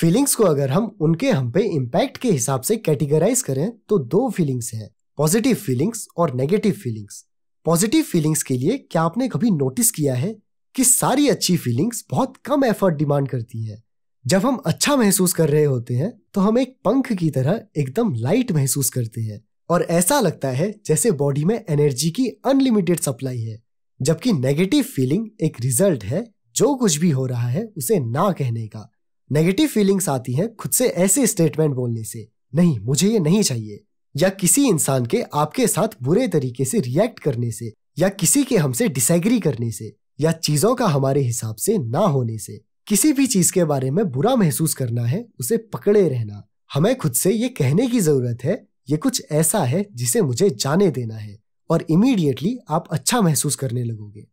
feelings को अगर हम उनके हम पे इम्पैक्ट के हिसाब से कैटेगराइज करें तो दो फीलिंग्स हैं पॉजिटिव फीलिंग्स और नेगेटिव फीलिंग्स पॉजिटिव फीलिंग्स के लिए क्या आपने कभी नोटिस किया है कि सारी अच्छी फीलिंग्स बहुत कम एफर्ट डिमांड करती हैं जब हम अच्छा महसूस कर रहे होते हैं तो हम एक पंख की तरह एकदम लाइट महसूस करते हैं और ऐसा लगता है जैसे बॉडी में एनर्जी की अनलिमिटेड सप्लाई है जबकि नेगेटिव फीलिंग एक रिजल्ट है जो कुछ भी हो रहा है उसे ना कहने का नेगेटिव फीलिंग्स आती हैं खुद से ऐसे स्टेटमेंट बोलने से नहीं मुझे ये नहीं चाहिए या किसी इंसान के आपके साथ बुरे तरीके से रिएक्ट करने से या किसी के हमसे डिसएग्री करने से या चीजों का हमारे हिसाब से ना होने से किसी भी चीज के बारे में बुरा महसूस करना है उसे पकड़े रहना हमें खुद से ये कहने की जरूरत है ये कुछ ऐसा है जिसे मुझे जाने देना है और इमीडिएटली आप अच्छा महसूस करने लगोगे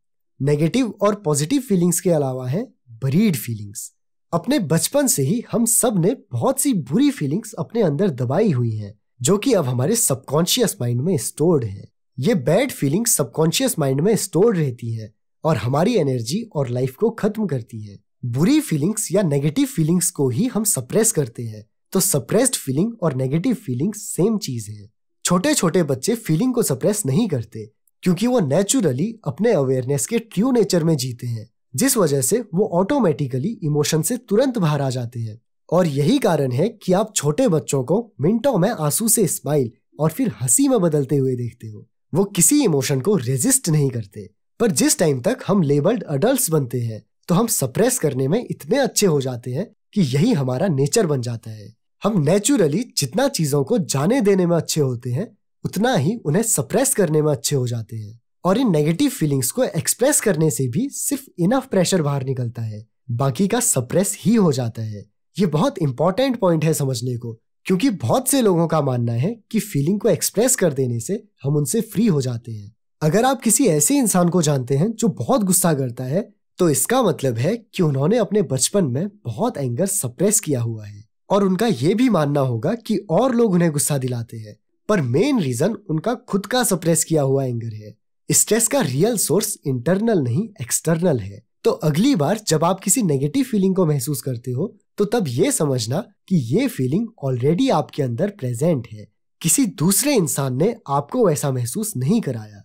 नेगेटिव और पॉजिटिव फीलिंग्स के अलावा है बरीड फीलिंग्स अपने बचपन से ही हम सब ने बहुत सी बुरी फीलिंग्स अपने अंदर दबाई हुई हैं जो कि अब हमारे सबकॉन्शियस माइंड में स्टोर्ड है ये बैड फीलिंग्स सबकॉन्शियस माइंड में स्टोर्ड रहती है और हमारी एनर्जी और लाइफ को खत्म करती है बुरी फीलिंग्स या नेगेटिव फीलिंग्स को ही हम सप्रेस करते हैं तो सप्रेस्ड फीलिंग और नेगेटिव फीलिंग्स सेम चीज है छोटे छोटे बच्चे फीलिंग को सप्रेस नहीं करते क्योंकि वो नेचुरली अपने अवेयरनेस के ट्रू नेचर में जीते हैं जिस वजह से वो ऑटोमेटिकली इमोशन से तुरंत बाहर आ जाते हैं और यही कारण है कि आप छोटे बच्चों को मिनटों में आंसू से स्माइल और फिर हंसी में बदलते हुए देखते हो वो किसी इमोशन को रेजिस्ट नहीं करते पर जिस टाइम तक हम लेबल्ड अडल्ट बनते हैं तो हम सप्रेस करने में इतने अच्छे हो जाते हैं कि यही हमारा नेचर बन जाता है हम नेचुरली जितना चीज़ों को जाने देने में अच्छे होते हैं उतना ही उन्हें सप्रेस करने में अच्छे हो जाते हैं और इन नेगेटिव फीलिंग्स को एक्सप्रेस करने से भी सिर्फ इनफ प्रेशर बाहर निकलता है बाकी का सप्रेस ही हो जाता है ये बहुत इंपॉर्टेंट पॉइंट है समझने को क्योंकि बहुत से लोगों का मानना है कि फीलिंग को एक्सप्रेस कर देने से हम उनसे फ्री हो जाते हैं अगर आप किसी ऐसे इंसान को जानते हैं जो बहुत गुस्सा करता है तो इसका मतलब है कि उन्होंने अपने बचपन में बहुत एंगर सप्रेस किया हुआ है और उनका यह भी मानना होगा कि और लोग उन्हें गुस्सा दिलाते हैं पर मेन रीजन उनका खुद का सप्रेस किया हुआ एंगर है स्ट्रेस का रियल सोर्स इंटरनल नहीं एक्सटर्नल है तो अगली बार जब आप किसी नेगेटिव फीलिंग को महसूस करते हो तो तब ये समझना कि ये फीलिंग ऑलरेडी आपके अंदर प्रेजेंट है किसी दूसरे इंसान ने आपको वैसा महसूस नहीं कराया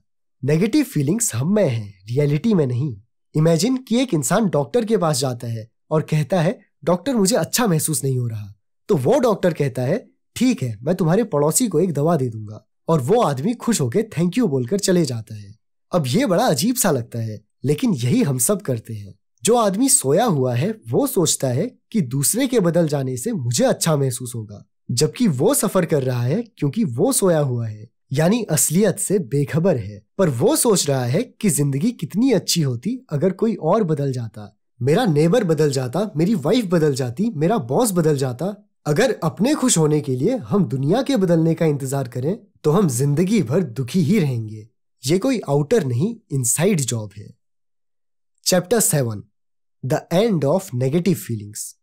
नेगेटिव फीलिंग्स हम में हैं रियलिटी में नहीं इमेजिन कि एक इंसान डॉक्टर के पास जाता है और कहता है डॉक्टर मुझे अच्छा महसूस नहीं हो रहा तो वो डॉक्टर कहता है ठीक है मैं तुम्हारे पड़ोसी को एक दवा दे दूंगा और वो आदमी खुश होकर थैंक यू बोलकर चले जाता है अब ये बड़ा अजीब सा लगता है लेकिन यही हम सब करते हैं जो आदमी सोया हुआ है वो सोचता है कि दूसरे के बदल जाने से मुझे अच्छा महसूस होगा जबकि वो सफर कर रहा है क्योंकि वो सोया हुआ है यानी असलियत से बेखबर है पर वो सोच रहा है कि जिंदगी कितनी अच्छी होती अगर कोई और बदल जाता मेरा नेबर बदल जाता मेरी वाइफ बदल जाती मेरा बॉस बदल जाता अगर अपने खुश होने के लिए हम दुनिया के बदलने का इंतजार करें तो हम जिंदगी भर दुखी ही रहेंगे ये कोई आउटर नहीं इनसाइड जॉब है chapter seven the end of negative feelings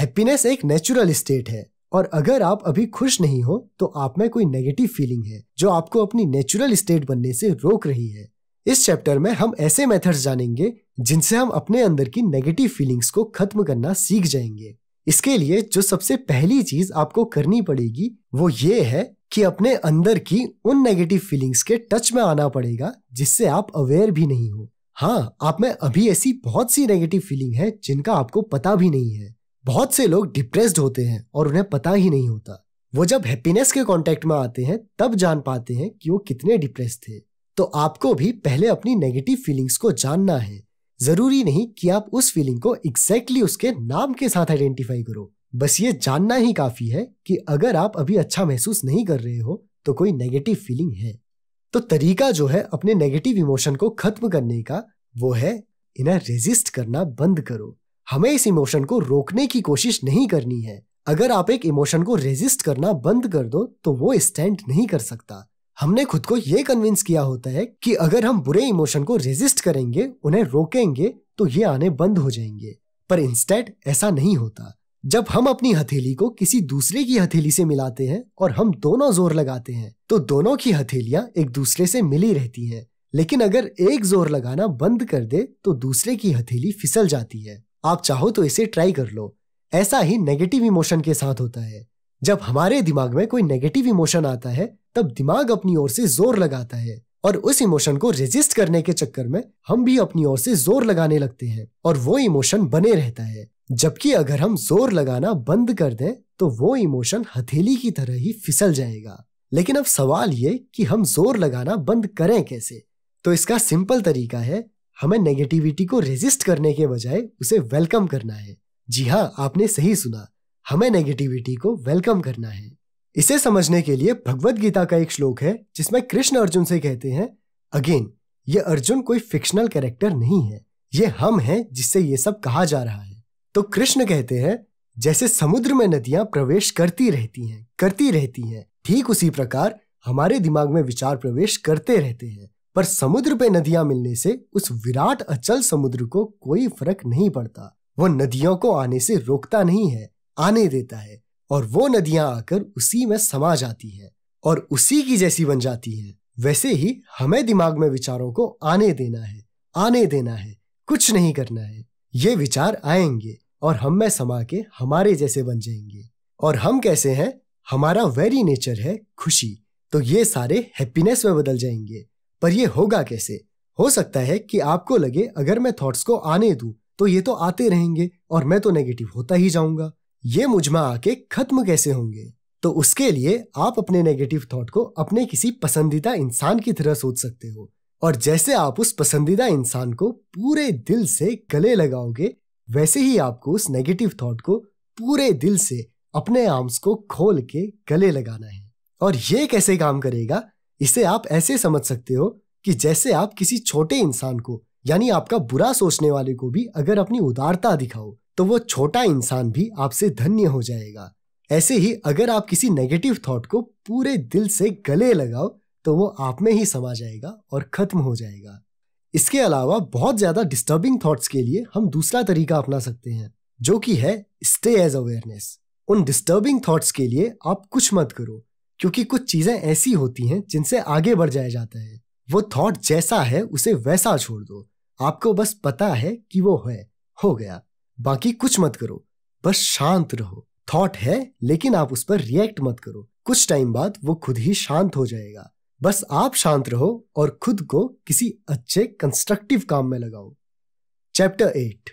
happiness एक नेचुरल स्टेट है और अगर आप अभी खुश नहीं हो तो आप में कोई नेगेटिव फीलिंग है जो आपको अपनी नेचुरल स्टेट बनने से रोक रही है इस चैप्टर में हम ऐसे मेथड्स जानेंगे जिनसे हम अपने अंदर की नेगेटिव फीलिंग्स को खत्म करना सीख जाएंगे इसके लिए जो सबसे पहली चीज आपको करनी पड़ेगी वो ये है कि अपने अंदर की उन नेगेटिव फीलिंग्स के टच में आना पड़ेगा जिससे आप अवेयर भी नहीं हो हाँ आप में अभी ऐसी बहुत सी नेगेटिव फीलिंग है जिनका आपको पता भी नहीं है बहुत से लोग डिप्रेस्ड होते हैं और उन्हें पता ही नहीं होता वो जब हैप्पीनेस के कांटेक्ट में आते हैं तब जान पाते हैं कि वो कितने डिप्रेस थे तो आपको भी पहले अपनी नेगेटिव फीलिंग्स को जानना है जरूरी नहीं कि आप उस फीलिंग को एग्जैक्टली उसके नाम के साथ आइडेंटिफाई करो बस ये जानना ही काफी है कि अगर आप अभी अच्छा महसूस नहीं कर रहे हो तो कोई नेगेटिव फीलिंग है तो तरीका जो है अपने नेगेटिव इमोशन को खत्म करने का वो है इन्हें रेजिस्ट करना बंद करो हमें इस इमोशन को रोकने की कोशिश नहीं करनी है अगर आप एक इमोशन को रेजिस्ट करना बंद कर दो तो वो स्टैंड नहीं कर सकता हमने खुद को ये कन्विंस किया होता है कि अगर हम बुरे इमोशन को रेजिस्ट करेंगे उन्हें रोकेंगे तो ये आने बंद हो जाएंगे पर इंस्टेंट ऐसा नहीं होता जब हम अपनी हथेली को किसी दूसरे की हथेली से मिलाते हैं और हम दोनों जोर लगाते हैं तो दोनों की हथेलियां एक दूसरे से मिली रहती हैं लेकिन अगर एक जोर लगाना बंद कर दे तो दूसरे की हथेली फिसल जाती है आप चाहो तो इसे ट्राई कर लो ऐसा ही नेगेटिव इमोशन के साथ होता है जब हमारे दिमाग में कोई नेगेटिव इमोशन आता है तब दिमाग अपनी ओर से जोर लगाता है और उस इमोशन को रेजिस्ट करने के चक्कर में हम भी अपनी ओर से जोर लगाने लगते हैं और वो इमोशन बने रहता है जबकि अगर हम जोर लगाना बंद कर दें तो वो इमोशन हथेली की तरह ही फिसल जाएगा लेकिन अब सवाल ये कि हम जोर लगाना बंद करें कैसे तो इसका सिंपल तरीका है हमें नेगेटिविटी को रेजिस्ट करने के बजाय उसे वेलकम करना है जी हाँ आपने सही सुना हमें नेगेटिविटी को वेलकम करना है इसे समझने के लिए भगवत गीता का एक श्लोक है जिसमें कृष्ण अर्जुन से कहते हैं अगेन ये अर्जुन कोई फिक्शनल कैरेक्टर नहीं है ये हम हैं जिससे ये सब कहा जा रहा है तो कृष्ण कहते हैं जैसे समुद्र में नदियां प्रवेश करती रहती हैं करती रहती हैं ठीक उसी प्रकार हमारे दिमाग में विचार प्रवेश करते रहते हैं पर समुद्र पे नदियां मिलने से उस विराट अचल समुद्र को कोई फर्क नहीं पड़ता वो नदियों को आने से रोकता नहीं है आने देता है और वो नदियां आकर उसी में समा जाती हैं और उसी की जैसी बन जाती हैं वैसे ही हमें दिमाग में विचारों को आने देना है आने देना है कुछ नहीं करना है ये विचार आएंगे और हम में समा के हमारे जैसे बन जाएंगे और हम कैसे हैं हमारा वेरी नेचर है खुशी तो ये सारे हैप्पीनेस में बदल जाएंगे पर यह होगा कैसे हो सकता है कि आपको लगे अगर मैं थॉट्स को आने दूं तो ये तो आते रहेंगे और मैं तो नेगेटिव होता ही जाऊंगा ये मुझमा आके खत्म कैसे होंगे तो उसके लिए आप अपने नेगेटिव थॉट को अपने किसी पसंदीदा इंसान की तरह सोच सकते हो और जैसे आप उस पसंदीदा इंसान को पूरे दिल से गले लगाओगे वैसे ही आपको उस नेगेटिव थॉट को पूरे दिल से अपने आर्म्स को खोल के गले लगाना है और ये कैसे काम करेगा इसे आप ऐसे समझ सकते हो कि जैसे आप किसी छोटे इंसान को यानी आपका बुरा सोचने वाले को भी अगर अपनी उदारता दिखाओ तो वो छोटा इंसान भी आपसे धन्य हो जाएगा ऐसे ही अगर आप किसी नेगेटिव थॉट को पूरे दिल से गले लगाओ तो वो आप में ही समा जाएगा और खत्म हो जाएगा इसके अलावा बहुत ज्यादा डिस्टर्बिंग थॉट्स के लिए हम दूसरा तरीका अपना सकते हैं जो कि है स्टे एज अवेयरनेस उन डिस्टर्बिंग थॉट्स के लिए आप कुछ मत करो क्योंकि कुछ चीज़ें ऐसी होती हैं जिनसे आगे बढ़ जाया जाता है वो थॉट जैसा है उसे वैसा छोड़ दो आपको बस पता है कि वो है हो गया बाकी कुछ मत करो बस शांत रहो थॉट है लेकिन आप उस पर रिएक्ट मत करो कुछ टाइम बाद वो खुद ही शांत हो जाएगा बस आप शांत रहो और खुद को किसी अच्छे कंस्ट्रक्टिव काम में लगाओ chapter eight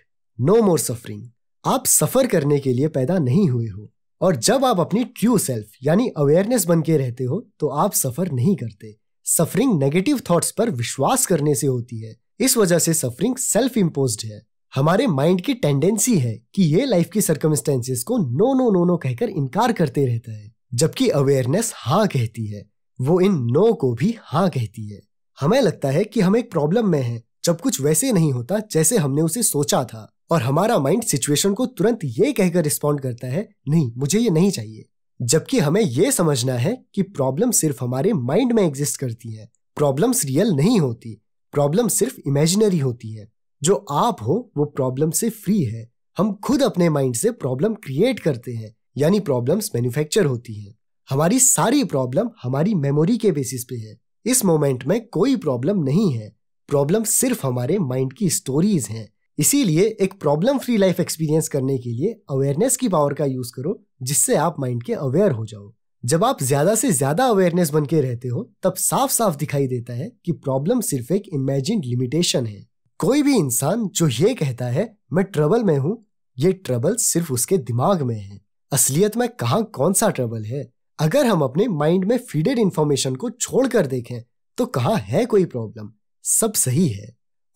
no more suffering आप सफर करने के लिए पैदा नहीं हुए हो और जब आप अपनी ट्रू सेल्फ यानी अवेयरनेस बन के रहते हो तो आप सफर नहीं करते सफरिंग नेगेटिव थॉट्स पर विश्वास करने से होती है इस वजह से सफरिंग सेल्फ इम्पोज है हमारे माइंड की टेंडेंसी है कि ये लाइफ की सर्कमस्टेंसेस को नो नो नो नो कहकर इनकार करते रहता है जबकि अवेयरनेस हाँ कहती है वो इन नो को भी हाँ कहती है हमें लगता है कि हम एक प्रॉब्लम में हैं जब कुछ वैसे नहीं होता जैसे हमने उसे सोचा था और हमारा माइंड सिचुएशन को तुरंत ये कहकर रिस्पॉन्ड करता है नहीं मुझे ये नहीं चाहिए जबकि हमें यह समझना है कि प्रॉब्लम सिर्फ हमारे माइंड में एग्जिस्ट करती है प्रॉब्लम्स रियल नहीं होती प्रॉब्लम सिर्फ इमेजिनरी होती है जो आप हो वो प्रॉब्लम से फ्री है हम खुद अपने माइंड से प्रॉब्लम क्रिएट करते हैं यानी प्रॉब्लम्स मैन्युफैक्चर होती हैं हमारी सारी प्रॉब्लम हमारी मेमोरी के बेसिस पे है इस मोमेंट में कोई प्रॉब्लम नहीं है प्रॉब्लम सिर्फ हमारे माइंड की स्टोरीज हैं इसीलिए एक प्रॉब्लम फ्री लाइफ एक्सपीरियंस करने के लिए अवेयरनेस की पावर का यूज करो जिससे आप माइंड के अवेयर हो जाओ जब आप ज्यादा से ज्यादा अवेयरनेस बन के रहते हो तब साफ साफ दिखाई देता है कि प्रॉब्लम सिर्फ एक इमेजिन लिमिटेशन है कोई भी इंसान जो ये कहता है मैं ट्रबल में हूँ ये ट्रबल सिर्फ उसके दिमाग में है असलियत में कहा कौन सा ट्रबल है अगर हम अपने माइंड में फीडेड इंफॉर्मेशन को छोड़कर देखें तो कहाँ है कोई प्रॉब्लम सब सही है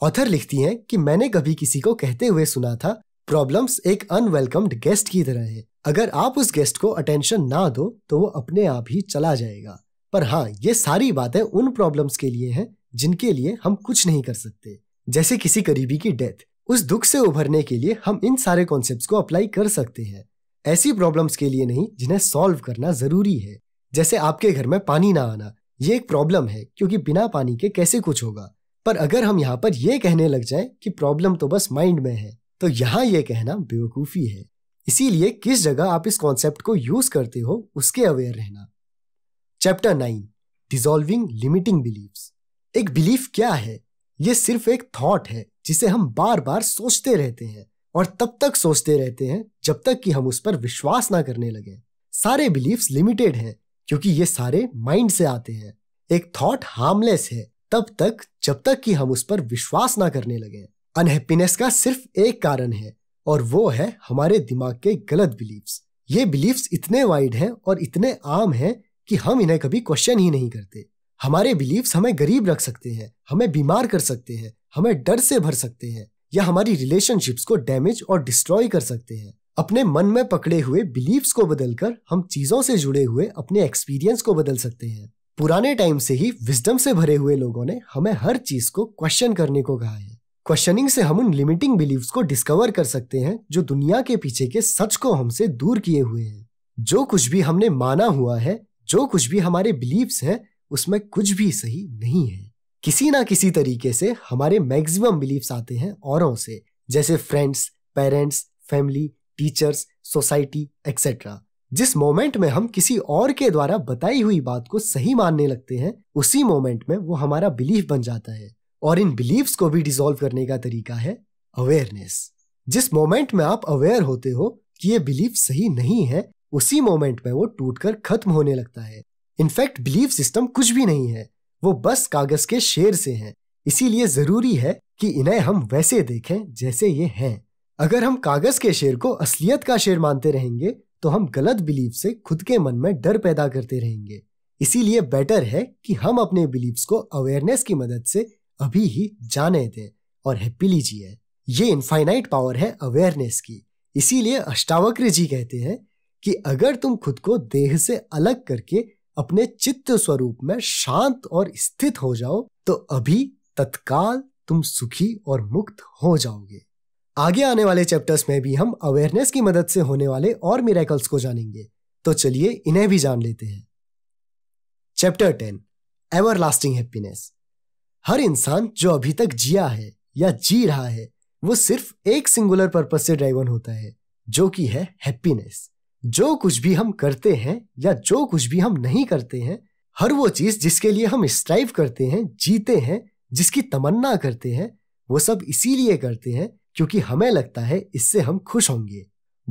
ऑथर लिखती हैं कि मैंने कभी किसी को कहते हुए सुना था प्रॉब्लम्स एक अनवेलकम्ड गेस्ट की तरह है अगर आप उस गेस्ट को अटेंशन ना दो तो वो अपने आप ही चला जाएगा पर हाँ ये सारी बातें उन प्रॉब्लम्स के लिए हैं जिनके लिए हम कुछ नहीं कर सकते जैसे किसी करीबी की डेथ उस दुख से उभरने के लिए हम इन सारे कॉन्सेप्ट को अप्लाई कर सकते हैं ऐसी प्रॉब्लम्स के लिए नहीं जिन्हें सॉल्व करना जरूरी है जैसे आपके घर में पानी ना आना ये एक प्रॉब्लम है क्योंकि बिना पानी के कैसे कुछ होगा पर अगर हम यहाँ पर यह कहने लग जाए कि प्रॉब्लम तो बस माइंड में है तो यहाँ यह कहना बेवकूफ़ी है इसीलिए किस जगह आप इस कॉन्सेप्ट को यूज करते हो उसके अवेयर रहना chapter nine dissolving limiting belief एक बिलीफ क्या है ये सिर्फ एक थॉट है जिसे हम बार बार सोचते रहते हैं और तब तक सोचते रहते हैं जब तक कि हम उस पर विश्वास ना करने लगे सारे बिलीफ लिमिटेड हैं क्योंकि ये सारे माइंड से आते हैं एक थॉट हार्मलेस है तब तक जब तक कि हम उस पर विश्वास ना करने लगे अनहैप्पीनेस का सिर्फ एक कारण है और वो है हमारे दिमाग के गलत बिलीव्स ये बिलीव्स इतने वाइड हैं और इतने आम हैं कि हम इन्हें कभी क्वेश्चन ही नहीं करते हमारे बिलीव्स हमें गरीब रख सकते हैं हमें बीमार कर सकते हैं हमें डर से भर सकते हैं या हमारी रिलेशनशिप्स को डैमेज और डिस्ट्रॉय कर सकते हैं अपने मन में पकड़े हुए बिलीव्स को बदलकर हम चीजों से जुड़े हुए अपने एक्सपीरियंस को बदल सकते हैं पुराने टाइम से ही विजडम से भरे हुए लोगों ने हमें हर चीज को क्वेश्चन करने को कहा है क्वेश्चनिंग से हम उन लिमिटिंग बिलीव्स को डिस्कवर कर सकते हैं जो दुनिया के पीछे के सच को हमसे दूर किए हुए हैं जो कुछ भी हमने माना हुआ है जो कुछ भी हमारे बिलीव्स हैं उसमें कुछ भी सही नहीं है किसी ना किसी तरीके से हमारे मैक्सिमम बिलीव्स आते हैं औरों से जैसे friends parents family teachers society etcetera जिस मोमेंट में हम किसी और के द्वारा बताई हुई बात को सही मानने लगते हैं उसी मोमेंट में वो हमारा बिलीफ बन जाता है और इन बिलीव्स को भी डिसॉल्व करने का तरीका है अवेयरनेस जिस मोमेंट में आप अवेयर होते हो कि ये बिलीफ सही नहीं है उसी मोमेंट में वो टूटकर खत्म होने लगता है इनफैक्ट बिलीफ सिस्टम कुछ भी नहीं है वो बस कागज के शेर से हैं इसीलिए जरूरी है कि इन्हें हम वैसे देखें जैसे ये हैं अगर हम कागज के शेर को असलियत का शेर मानते रहेंगे तो हम गलत बिलीफ से खुद के मन में डर पैदा करते रहेंगे इसीलिए बेटर है कि हम अपने बिलीव्स को अवेयरनेस की मदद से अभी ही जाने दें और हैप्पी लीजिए ये इनफाइनाइट पावर है अवेयरनेस की इसीलिए अष्टावक्र जी कहते हैं कि अगर तुम खुद को देह से अलग करके अपने चित्त स्वरूप में शांत और स्थित हो जाओ तो अभी तत्काल तुम सुखी और मुक्त हो जाओगे आगे आने वाले चैप्टर्स में भी हम अवेयरनेस की मदद से होने वाले और मिराकल्स को जानेंगे तो चलिए इन्हें भी जान लेते हैं chapter ten ever lasting happiness हर इंसान जो अभी तक जिया है या जी रहा है वो सिर्फ एक सिंगुलर पर्पज से ड्राइवन होता है जो कि है हैप्पीनेस जो कुछ भी हम करते हैं या जो कुछ भी हम नहीं करते हैं हर वो चीज जिसके लिए हम स्ट्राइव करते हैं जीते हैं जिसकी तमन्ना करते हैं वो सब इसीलिए करते हैं क्योंकि हमें लगता है इससे हम खुश होंगे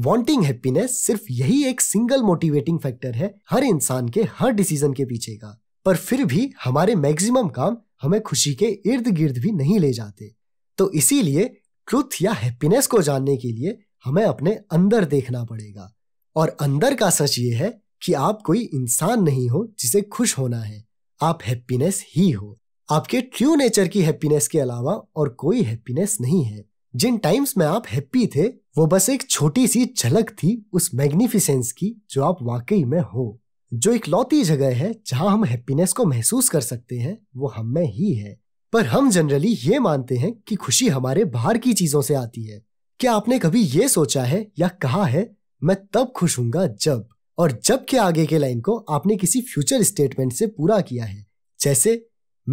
वॉन्टिंग हैप्पीनेस सिर्फ यही एक सिंगल मोटिवेटिंग फैक्टर है हर इंसान के हर डिसीजन के पीछे का पर फिर भी हमारे मैक्सिमम काम हमें खुशी के इर्द गिर्द भी नहीं ले जाते तो इसीलिए ट्रुथ या हैप्पीनेस को जानने के लिए हमें अपने अंदर देखना पड़ेगा और अंदर का सच ये है कि आप कोई इंसान नहीं हो जिसे खुश होना है आप हैप्पीनेस ही हो आपके ट्रू नेचर की हैप्पीनेस के अलावा और कोई हैप्पीनेस नहीं है जिन टाइम्स में आप हैप्पी थे वो बस एक छोटी सी झलक थी उस मैग्निफिसेंस की जो आप वाकई में हो जो एक लौती जगह है जहां हम हैप्पीनेस को महसूस कर सकते हैं वो हम में ही है पर हम जनरली ये मानते हैं कि खुशी हमारे बाहर की चीजों से आती है क्या आपने कभी ये सोचा है या कहा है मैं तब खुश हूंगा जब और जब के आगे के लाइन को आपने किसी फ्यूचर स्टेटमेंट से पूरा किया है जैसे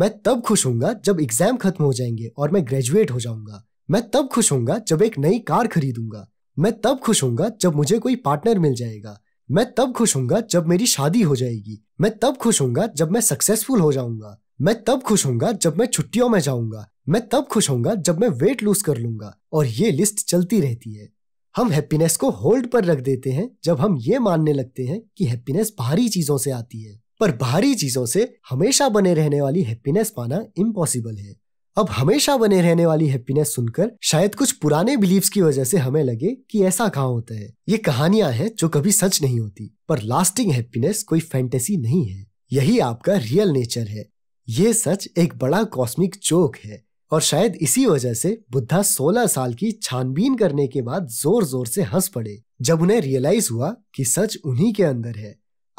मैं तब खुश हूंगा जब एग्जाम खत्म हो जाएंगे और मैं ग्रेजुएट हो जाऊंगा मैं तब खुश होऊंगा जब एक नई कार खरीदूंगा मैं तब खुश होऊंगा जब मुझे कोई पार्टनर मिल जाएगा मैं तब खुश होऊंगा जब मेरी शादी हो जाएगी मैं तब खुश होऊंगा जब मैं सक्सेसफुल हो जाऊंगा मैं तब खुश होऊंगा जब मैं छुट्टियों में जाऊंगा मैं तब खुश होऊंगा जब मैं वेट लूज कर लूंगा और ये लिस्ट चलती रहती है हम हैप्पीनेस को होल्ड पर रख देते हैं जब हम ये मानने लगते हैं कि हैप्पीनेस बाहरी चीजों से आती है पर बाहरी चीजों से हमेशा बने रहने वाली हैप्पीनेस पाना इम्पॉसिबल है अब हमेशा बने रहने वाली हैप्पीनेस सुनकर शायद कुछ पुराने बिलीव्स की वजह से हमें लगे कि ऐसा कहाँ होता है ये कहानियां हैं जो कभी सच नहीं होती पर लास्टिंग हैप्पीनेस कोई फैंटेसी नहीं है यही आपका रियल नेचर है ये सच एक बड़ा कॉस्मिक जोक है और शायद इसी वजह से बुद्धा 16 साल की छानबीन करने के बाद जोर जोर से हंस पड़े जब उन्हें रियलाइज हुआ कि सच उन्हीं के अंदर है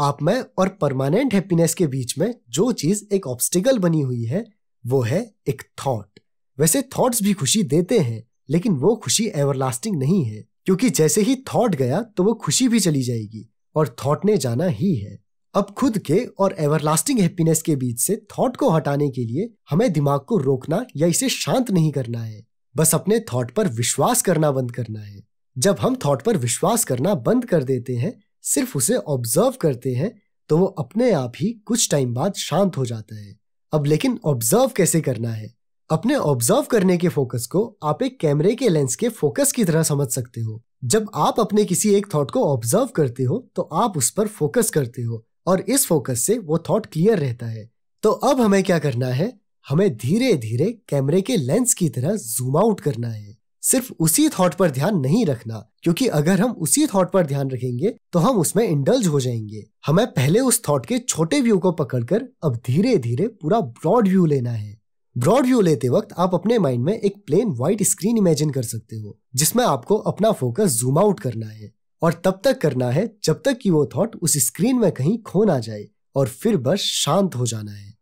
आप में और परमानेंट हैप्पीनेस के बीच में जो चीज एक ऑब्स्टिकल बनी हुई है वो है एक थॉट वैसे थॉट्स भी खुशी देते हैं लेकिन वो खुशी एवरलास्टिंग नहीं है क्योंकि जैसे ही थॉट गया तो वो खुशी भी चली जाएगी और थॉट ने जाना ही है अब खुद के और एवरलास्टिंग हैप्पीनेस के बीच से थॉट को हटाने के लिए हमें दिमाग को रोकना या इसे शांत नहीं करना है बस अपने थॉट पर विश्वास करना बंद करना है जब हम थॉट पर विश्वास करना बंद कर देते हैं सिर्फ उसे ऑब्जर्व करते हैं तो वो अपने आप ही कुछ टाइम बाद शांत हो जाता है अब लेकिन ऑब्जर्व कैसे करना है अपने ऑब्जर्व करने के फोकस को आप एक कैमरे के लेंस के फोकस की तरह समझ सकते हो जब आप अपने किसी एक थॉट को ऑब्जर्व करते हो तो आप उस पर फोकस करते हो और इस फोकस से वो थॉट क्लियर रहता है तो अब हमें क्या करना है हमें धीरे धीरे कैमरे के लेंस की तरह जूम आउट करना है सिर्फ उसी थॉट पर ध्यान नहीं रखना क्योंकि अगर हम उसी थॉट पर ध्यान रखेंगे तो हम उसमें इंडल्ज हो जाएंगे हमें पहले उस थॉट के छोटे व्यू को पकड़कर अब धीरे धीरे पूरा ब्रॉड व्यू लेना है ब्रॉड व्यू लेते वक्त आप अपने माइंड में एक प्लेन व्हाइट स्क्रीन इमेजिन कर सकते हो जिसमें आपको अपना फोकस जूम आउट करना है और तब तक करना है जब तक कि वो थॉट उस स्क्रीन में कहीं खो ना जाए और फिर बस शांत हो जाना है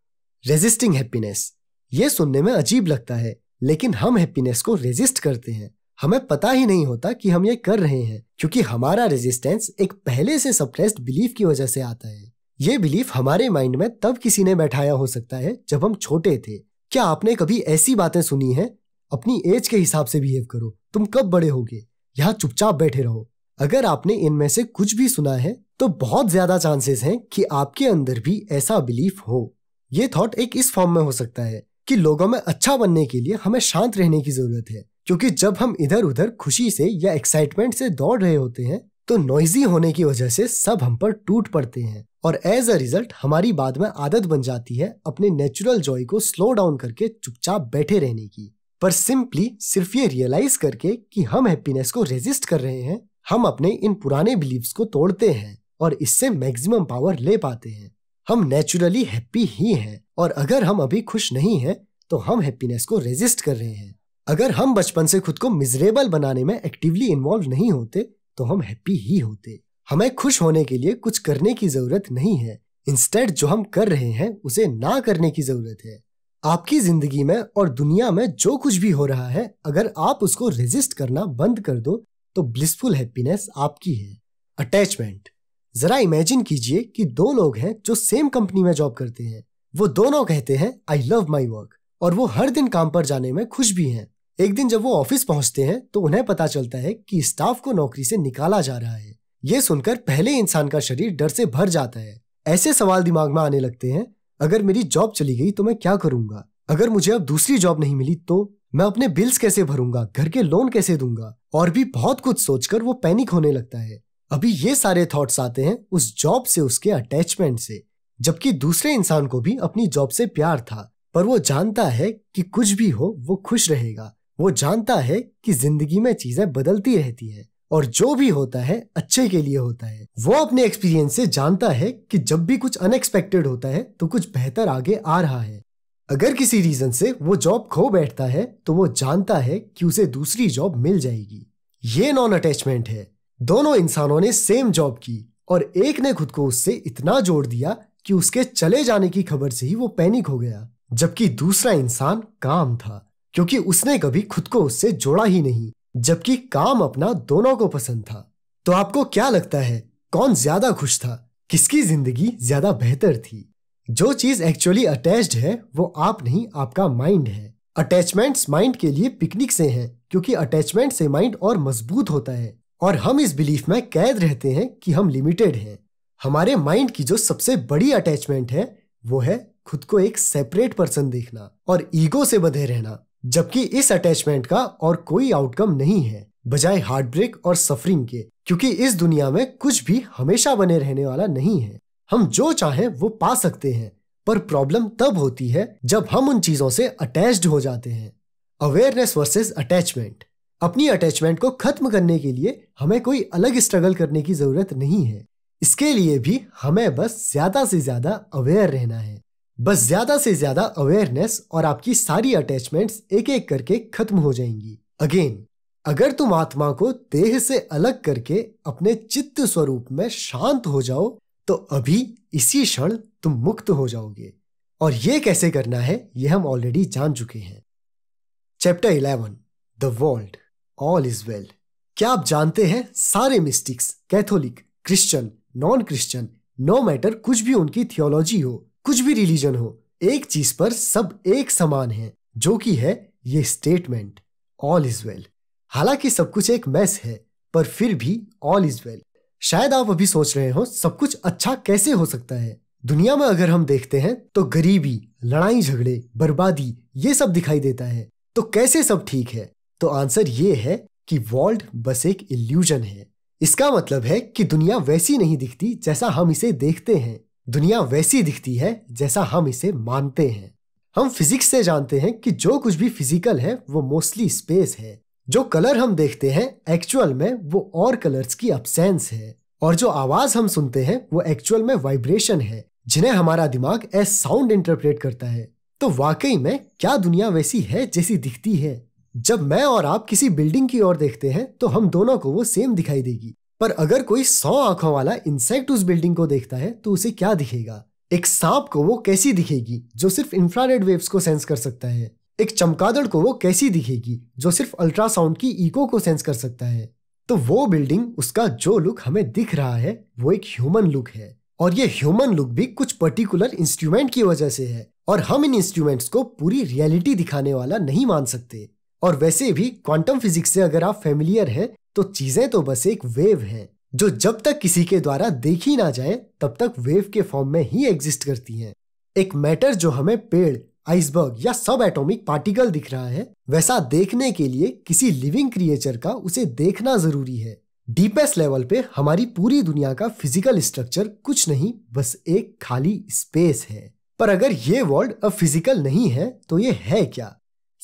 रेजिस्टिंग हैप्पीनेस ये सुनने में अजीब लगता है लेकिन हम हैप्पीनेस को रेजिस्ट करते हैं हमें पता ही नहीं होता कि हम ये कर रहे हैं क्योंकि हमारा रेजिस्टेंस एक पहले से सप्रेस्ड बिलीफ की वजह से आता है ये बिलीफ हमारे माइंड में तब किसी ने बैठाया हो सकता है जब हम छोटे थे क्या आपने कभी ऐसी बातें सुनी है अपनी एज के हिसाब से बिहेव करो तुम कब बड़े होगे यहाँ चुपचाप बैठे रहो अगर आपने इनमें से कुछ भी सुना है तो बहुत ज्यादा चांसेस हैं कि आपके अंदर भी ऐसा बिलीफ हो ये थॉट एक इस फॉर्म में हो सकता है कि लोगों में अच्छा बनने के लिए हमें शांत रहने की जरूरत है क्योंकि जब हम इधर उधर खुशी से या एक्साइटमेंट से दौड़ रहे होते हैं तो नॉइजी होने की वजह से सब हम पर टूट पड़ते हैं और एज अ रिजल्ट हमारी बाद में आदत बन जाती है अपने नेचुरल जॉय को स्लो डाउन करके चुपचाप बैठे रहने की पर सिंपली सिर्फ ये रियलाइज करके कि हम हैप्पीनेस को रेजिस्ट कर रहे हैं हम अपने इन पुराने बिलीव्स को तोड़ते हैं और इससे मैक्सिमम पावर ले पाते हैं हम नेचुरली हैप्पी ही हैं और अगर हम अभी खुश नहीं हैं तो हम हैप्पीनेस को रेजिस्ट कर रहे हैं अगर हम बचपन से खुद को मिजरेबल बनाने में एक्टिवली इन्वॉल्व नहीं होते तो हम हैप्पी ही होते हमें खुश होने के लिए कुछ करने की जरूरत नहीं है इंस्टेड जो हम कर रहे हैं उसे ना करने की जरूरत है आपकी जिंदगी में और दुनिया में जो कुछ भी हो रहा है अगर आप उसको रेजिस्ट करना बंद कर दो तो ब्लिसफुल हैप्पीनेस आपकी है अटैचमेंट जरा इमेजिन कीजिए कि दो लोग हैं जो सेम कंपनी में जॉब करते हैं वो दोनों कहते हैं आई लव माई वर्क और वो हर दिन काम पर जाने में खुश भी हैं एक दिन जब वो ऑफिस पहुंचते हैं तो उन्हें पता चलता है कि स्टाफ को नौकरी से निकाला जा रहा है ये सुनकर पहले इंसान का शरीर डर से भर जाता है ऐसे सवाल दिमाग में आने लगते हैं अगर मेरी जॉब चली गई तो मैं क्या करूंगा अगर मुझे अब दूसरी जॉब नहीं मिली तो मैं अपने बिल्स कैसे भरूंगा घर के लोन कैसे दूंगा और भी बहुत कुछ सोचकर वो पैनिक होने लगता है अभी ये सारे थॉट्स आते हैं उस जॉब से उसके अटैचमेंट से जबकि दूसरे इंसान को भी अपनी जॉब से प्यार था पर वो जानता है कि कुछ भी हो वो खुश रहेगा वो जानता है कि जिंदगी में चीजें बदलती रहती है और जो भी होता है अच्छे के लिए होता है वो अपने एक्सपीरियंस से जानता है कि जब भी कुछ अनएक्सपेक्टेड होता है तो कुछ बेहतर आगे आ रहा है अगर किसी रीजन से वो जॉब खो बैठता है तो वो जानता है कि उसे दूसरी जॉब मिल जाएगी ये नॉन अटैचमेंट है दोनों इंसानों ने सेम जॉब की और एक ने खुद को उससे इतना जोड़ दिया कि उसके चले जाने की खबर से ही वो पैनिक हो गया जबकि दूसरा इंसान काम था क्योंकि उसने कभी खुद को उससे जोड़ा ही नहीं जबकि काम अपना दोनों को पसंद था तो आपको क्या लगता है कौन ज्यादा खुश था किसकी जिंदगी ज्यादा बेहतर थी जो चीज एक्चुअली अटैच्ड है वो आप नहीं आपका माइंड है अटैचमेंट्स माइंड के लिए पिकनिक से हैं क्योंकि अटैचमेंट से माइंड और मजबूत होता है और हम इस बिलीफ में कैद रहते हैं कि हम लिमिटेड हैं हमारे माइंड की जो सबसे बड़ी अटैचमेंट है वो है खुद को एक सेपरेट पर्सन देखना और ईगो से बधे रहना जबकि इस अटैचमेंट का और कोई आउटकम नहीं है बजाय हार्ट ब्रेक और सफरिंग के क्योंकि इस दुनिया में कुछ भी हमेशा बने रहने वाला नहीं है हम जो चाहें वो पा सकते हैं पर प्रॉब्लम तब होती है जब हम उन चीजों से अटैच्ड हो जाते हैं अवेयरनेस वर्सेस अटैचमेंट अपनी अटैचमेंट को खत्म करने के लिए हमें कोई अलग स्ट्रगल करने की जरूरत नहीं है इसके लिए भी हमें बस ज्यादा से ज्यादा अवेयर रहना है बस ज्यादा से ज्यादा अवेयरनेस और आपकी सारी अटैचमेंट्स एक एक करके खत्म हो जाएंगी अगेन अगर तुम आत्मा को देह से अलग करके अपने चित्त स्वरूप में शांत हो जाओ तो अभी इसी क्षण तुम मुक्त हो जाओगे और ये कैसे करना है ये हम ऑलरेडी जान चुके हैं chapter eleven the world all is well क्या आप जानते हैं सारे mystics Catholic Christian non Christian no matter कुछ भी उनकी थियोलॉजी हो कुछ भी रिलीजन हो एक चीज पर सब एक समान है जो कि है ये स्टेटमेंट ऑल इज वेल हालांकि सब कुछ एक मैस है पर फिर भी ऑल इज वेल शायद आप अभी सोच रहे हो सब कुछ अच्छा कैसे हो सकता है दुनिया में अगर हम देखते हैं तो गरीबी लड़ाई झगड़े बर्बादी ये सब दिखाई देता है तो कैसे सब ठीक है तो आंसर ये है कि वर्ल्ड बस एक इल्यूजन है इसका मतलब है कि दुनिया वैसी नहीं दिखती जैसा हम इसे देखते हैं दुनिया वैसी दिखती है जैसा हम इसे मानते हैं हम फिजिक्स से जानते हैं कि जो कुछ भी फिजिकल है वो मोस्टली स्पेस है जो कलर हम देखते हैं एक्चुअल में वो और कलर्स की अपसेंस है और जो आवाज हम सुनते हैं वो एक्चुअल में वाइब्रेशन है जिन्हें हमारा दिमाग एज साउंड इंटरप्रेट करता है तो वाकई में क्या दुनिया वैसी है जैसी दिखती है जब मैं और आप किसी बिल्डिंग की ओर देखते हैं तो हम दोनों को वो सेम दिखाई देगी पर अगर कोई सौ आंखों वाला इंसेक्ट उस बिल्डिंग को देखता है तो उसे क्या दिखेगा एक सांप को वो कैसी दिखेगी जो सिर्फ इंफ्रारेड वेव्स को सेंस कर सकता है एक चमकादड़ को वो कैसी दिखेगी जो सिर्फ अल्ट्रासाउंड की इको को सेंस कर सकता है तो वो बिल्डिंग उसका जो लुक हमें दिख रहा है वो एक ह्यूमन लुक है और ये ह्यूमन लुक भी कुछ पर्टिकुलर इंस्ट्रूमेंट की वजह से है और हम इन इंस्ट्रूमेंट्स को पूरी रियलिटी दिखाने वाला नहीं मान सकते और वैसे भी क्वांटम फिजिक्स से अगर आप फेमिलियर हैं तो चीजें तो बस एक वेव है जो जब तक किसी के द्वारा देखी ना जाए तब तक वेव के फॉर्म में ही एग्जिस्ट करती हैं। एक मैटर जो हमें पेड़ आइसबर्ग या सब एटॉमिक पार्टिकल दिख रहा है वैसा देखने के लिए किसी लिविंग क्रिएचर का उसे देखना जरूरी है डीपेस्ट लेवल पे हमारी पूरी दुनिया का फिजिकल स्ट्रक्चर कुछ नहीं बस एक खाली स्पेस है पर अगर ये वर्ल्ड अब फिजिकल नहीं है तो ये है क्या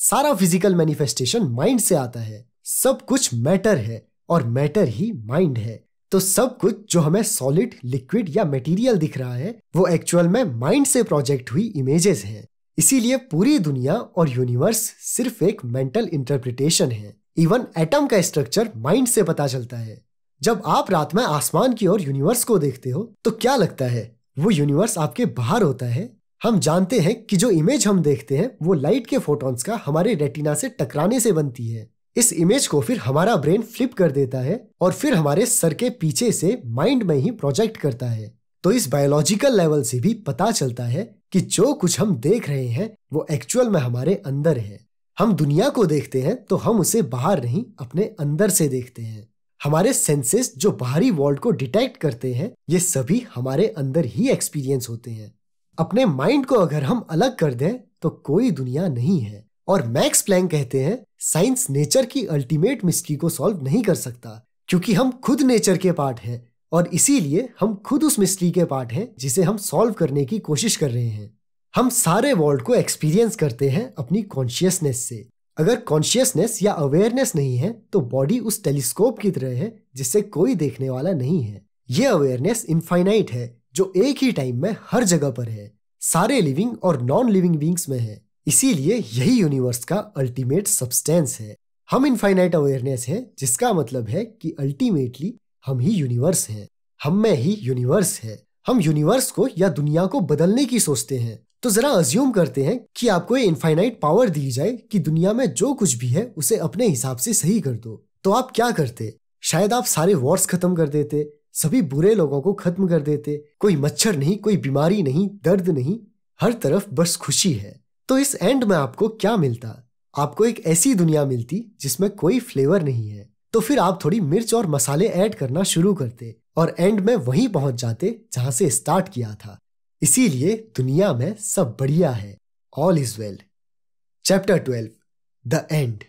सारा फिजिकल मैनिफेस्टेशन माइंड से आता है सब कुछ मैटर है और मैटर ही माइंड है तो सब कुछ जो हमें सॉलिड लिक्विड या मटेरियल दिख रहा है वो एक्चुअल में माइंड से प्रोजेक्ट हुई इमेजेस हैं इसीलिए पूरी दुनिया और यूनिवर्स सिर्फ एक मेंटल इंटरप्रिटेशन है इवन एटम का स्ट्रक्चर माइंड से पता चलता है जब आप रात में आसमान की ओर यूनिवर्स को देखते हो तो क्या लगता है वो यूनिवर्स आपके बाहर होता है हम जानते हैं कि जो इमेज हम देखते हैं वो लाइट के फोटॉन्स का हमारे रेटिना से टकराने से बनती है इस इमेज को फिर हमारा ब्रेन फ्लिप कर देता है और फिर हमारे सर के पीछे से माइंड में ही प्रोजेक्ट करता है तो इस बायोलॉजिकल लेवल से भी पता चलता है कि जो कुछ हम देख रहे हैं वो एक्चुअल में हमारे अंदर है हम दुनिया को देखते हैं तो हम उसे बाहर नहीं अपने अंदर से देखते हैं हमारे सेंसेस जो बाहरी वर्ल्ड को डिटेक्ट करते हैं ये सभी हमारे अंदर ही एक्सपीरियंस होते हैं अपने माइंड को अगर हम अलग कर दें तो कोई दुनिया नहीं है और मैक्स प्लैंक कहते हैं साइंस नेचर की अल्टीमेट मिस्ट्री को सॉल्व नहीं कर सकता क्योंकि हम खुद नेचर के पार्ट हैं और इसीलिए हम खुद उस मिस्ट्री के पार्ट हैं जिसे हम सॉल्व करने की कोशिश कर रहे हैं हम सारे वर्ल्ड को एक्सपीरियंस करते हैं अपनी कॉन्शियसनेस से अगर कॉन्शियसनेस या अवेयरनेस नहीं है तो बॉडी उस टेलीस्कोप की तरह है जिससे कोई देखने वाला नहीं है ये अवेयरनेस इनफाइनाइट है जो एक ही टाइम में हर जगह पर है सारे लिविंग और नॉन लिविंग बींग्स में है इसीलिए यही यूनिवर्स का अल्टीमेट सब्सटेंस है हम इनफाइनाइट अवेयरनेस है जिसका मतलब है कि अल्टीमेटली हम ही यूनिवर्स हैं हम में ही यूनिवर्स है हम यूनिवर्स को या दुनिया को बदलने की सोचते हैं तो जरा अज्यूम करते हैं कि आपको ये इनफाइनाइट पावर दी जाए कि दुनिया में जो कुछ भी है उसे अपने हिसाब से सही कर दो तो आप क्या करते शायद आप सारे वॉर्स खत्म कर देते सभी बुरे लोगों को खत्म कर देते कोई मच्छर नहीं कोई बीमारी नहीं दर्द नहीं हर तरफ बस खुशी है तो इस एंड में आपको क्या मिलता आपको एक ऐसी दुनिया मिलती जिसमें कोई फ्लेवर नहीं है तो फिर आप थोड़ी मिर्च और मसाले ऐड करना शुरू करते और एंड में वहीं पहुंच जाते जहां से स्टार्ट किया था इसीलिए दुनिया में सब बढ़िया है all is well chapter twelve the end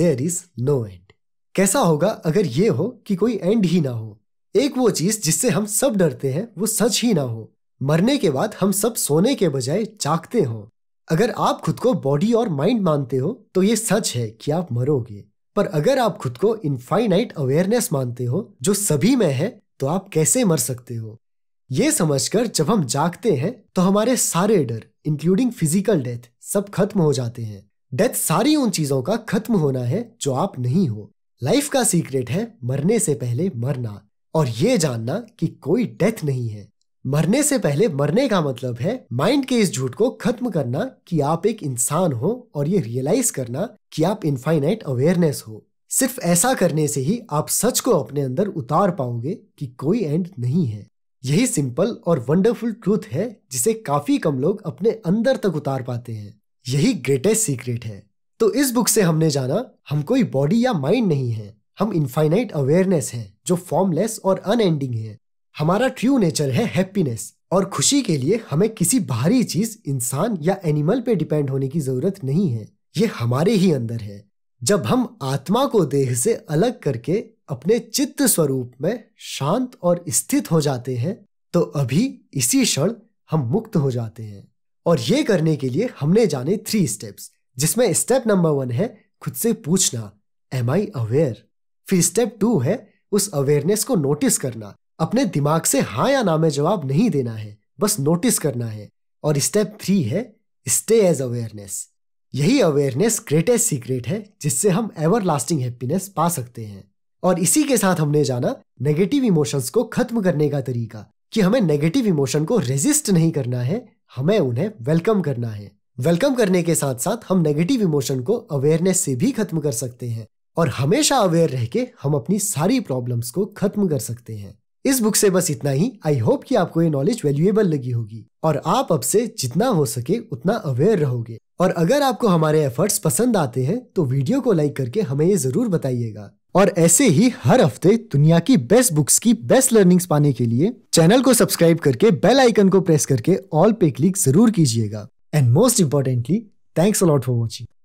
there is no end कैसा होगा अगर ये हो कि कोई एंड ही ना हो एक वो चीज जिससे हम सब डरते हैं वो सच ही ना हो मरने के बाद हम सब सोने के बजाय जागते हो अगर आप खुद को बॉडी और माइंड मानते हो तो ये सच है कि आप मरोगे पर अगर आप खुद को इनफाइनाइट अवेयरनेस मानते हो जो सभी में है तो आप कैसे मर सकते हो ये समझकर जब हम जागते हैं तो हमारे सारे डर इंक्लूडिंग फिजिकल डेथ सब खत्म हो जाते हैं डेथ सारी उन चीजों का खत्म होना है जो आप नहीं हो लाइफ का सीक्रेट है मरने से पहले मरना और ये जानना कि कोई डेथ नहीं है मरने से पहले मरने का मतलब है माइंड के इस झूठ को खत्म करना कि आप एक इंसान हो और ये रियलाइज करना कि आप इनफाइनाइट अवेयरनेस हो सिर्फ ऐसा करने से ही आप सच को अपने अंदर उतार पाओगे कि कोई एंड नहीं है यही सिंपल और वंडरफुल ट्रूथ है जिसे काफी कम लोग अपने अंदर तक उतार पाते हैं यही ग्रेटेस्ट सीक्रेट है तो इस बुक से हमने जाना हम कोई बॉडी या माइंड नहीं है हम इन्फाइनाइट अवेयरनेस हैं जो फॉर्मलेस और अनएंडिंग है हमारा ट्रू नेचर है हैप्पीनेस और खुशी के लिए हमें किसी बाहरी चीज इंसान या एनिमल पे डिपेंड होने की जरूरत नहीं है ये हमारे ही अंदर है जब हम आत्मा को देह से अलग करके अपने चित्त स्वरूप में शांत और स्थित हो जाते हैं तो अभी इसी क्षण हम मुक्त हो जाते हैं और ये करने के लिए हमने जाने थ्री स्टेप्स जिसमें स्टेप नंबर वन है खुद से पूछना एम आई अवेयर फिर स्टेप टू है उस अवेयरनेस को नोटिस करना अपने दिमाग से हाँ या ना में जवाब नहीं देना है बस नोटिस करना है और स्टेप थ्री है स्टे एज अवेयरनेस यही अवेयरनेस ग्रेटेस्ट सीक्रेट है जिससे हम एवर लास्टिंग हैप्पीनेस पा सकते हैं और इसी के साथ हमने जाना नेगेटिव इमोशंस को खत्म करने का तरीका कि हमें नेगेटिव इमोशन को रेजिस्ट नहीं करना है हमें उन्हें वेलकम करना है वेलकम करने के साथ साथ हम नेगेटिव इमोशन को अवेयरनेस से भी खत्म कर सकते हैं और हमेशा अवेयर रह के हम अपनी सारी प्रॉब्लम्स को खत्म कर सकते हैं इस बुक से बस इतना ही आई होप कि आपको ये नॉलेज वैल्यूएबल लगी होगी और आप अब से जितना हो सके उतना अवेयर रहोगे और अगर आपको हमारे एफर्ट्स पसंद आते हैं तो वीडियो को लाइक करके हमें ये जरूर बताइएगा और ऐसे ही हर हफ्ते दुनिया की बेस्ट बुक्स की बेस्ट लर्निंग्स पाने के लिए चैनल को सब्सक्राइब करके बेल आइकन को प्रेस करके ऑल पे क्लिक जरूर कीजिएगा and most importantly thanks a lot for watching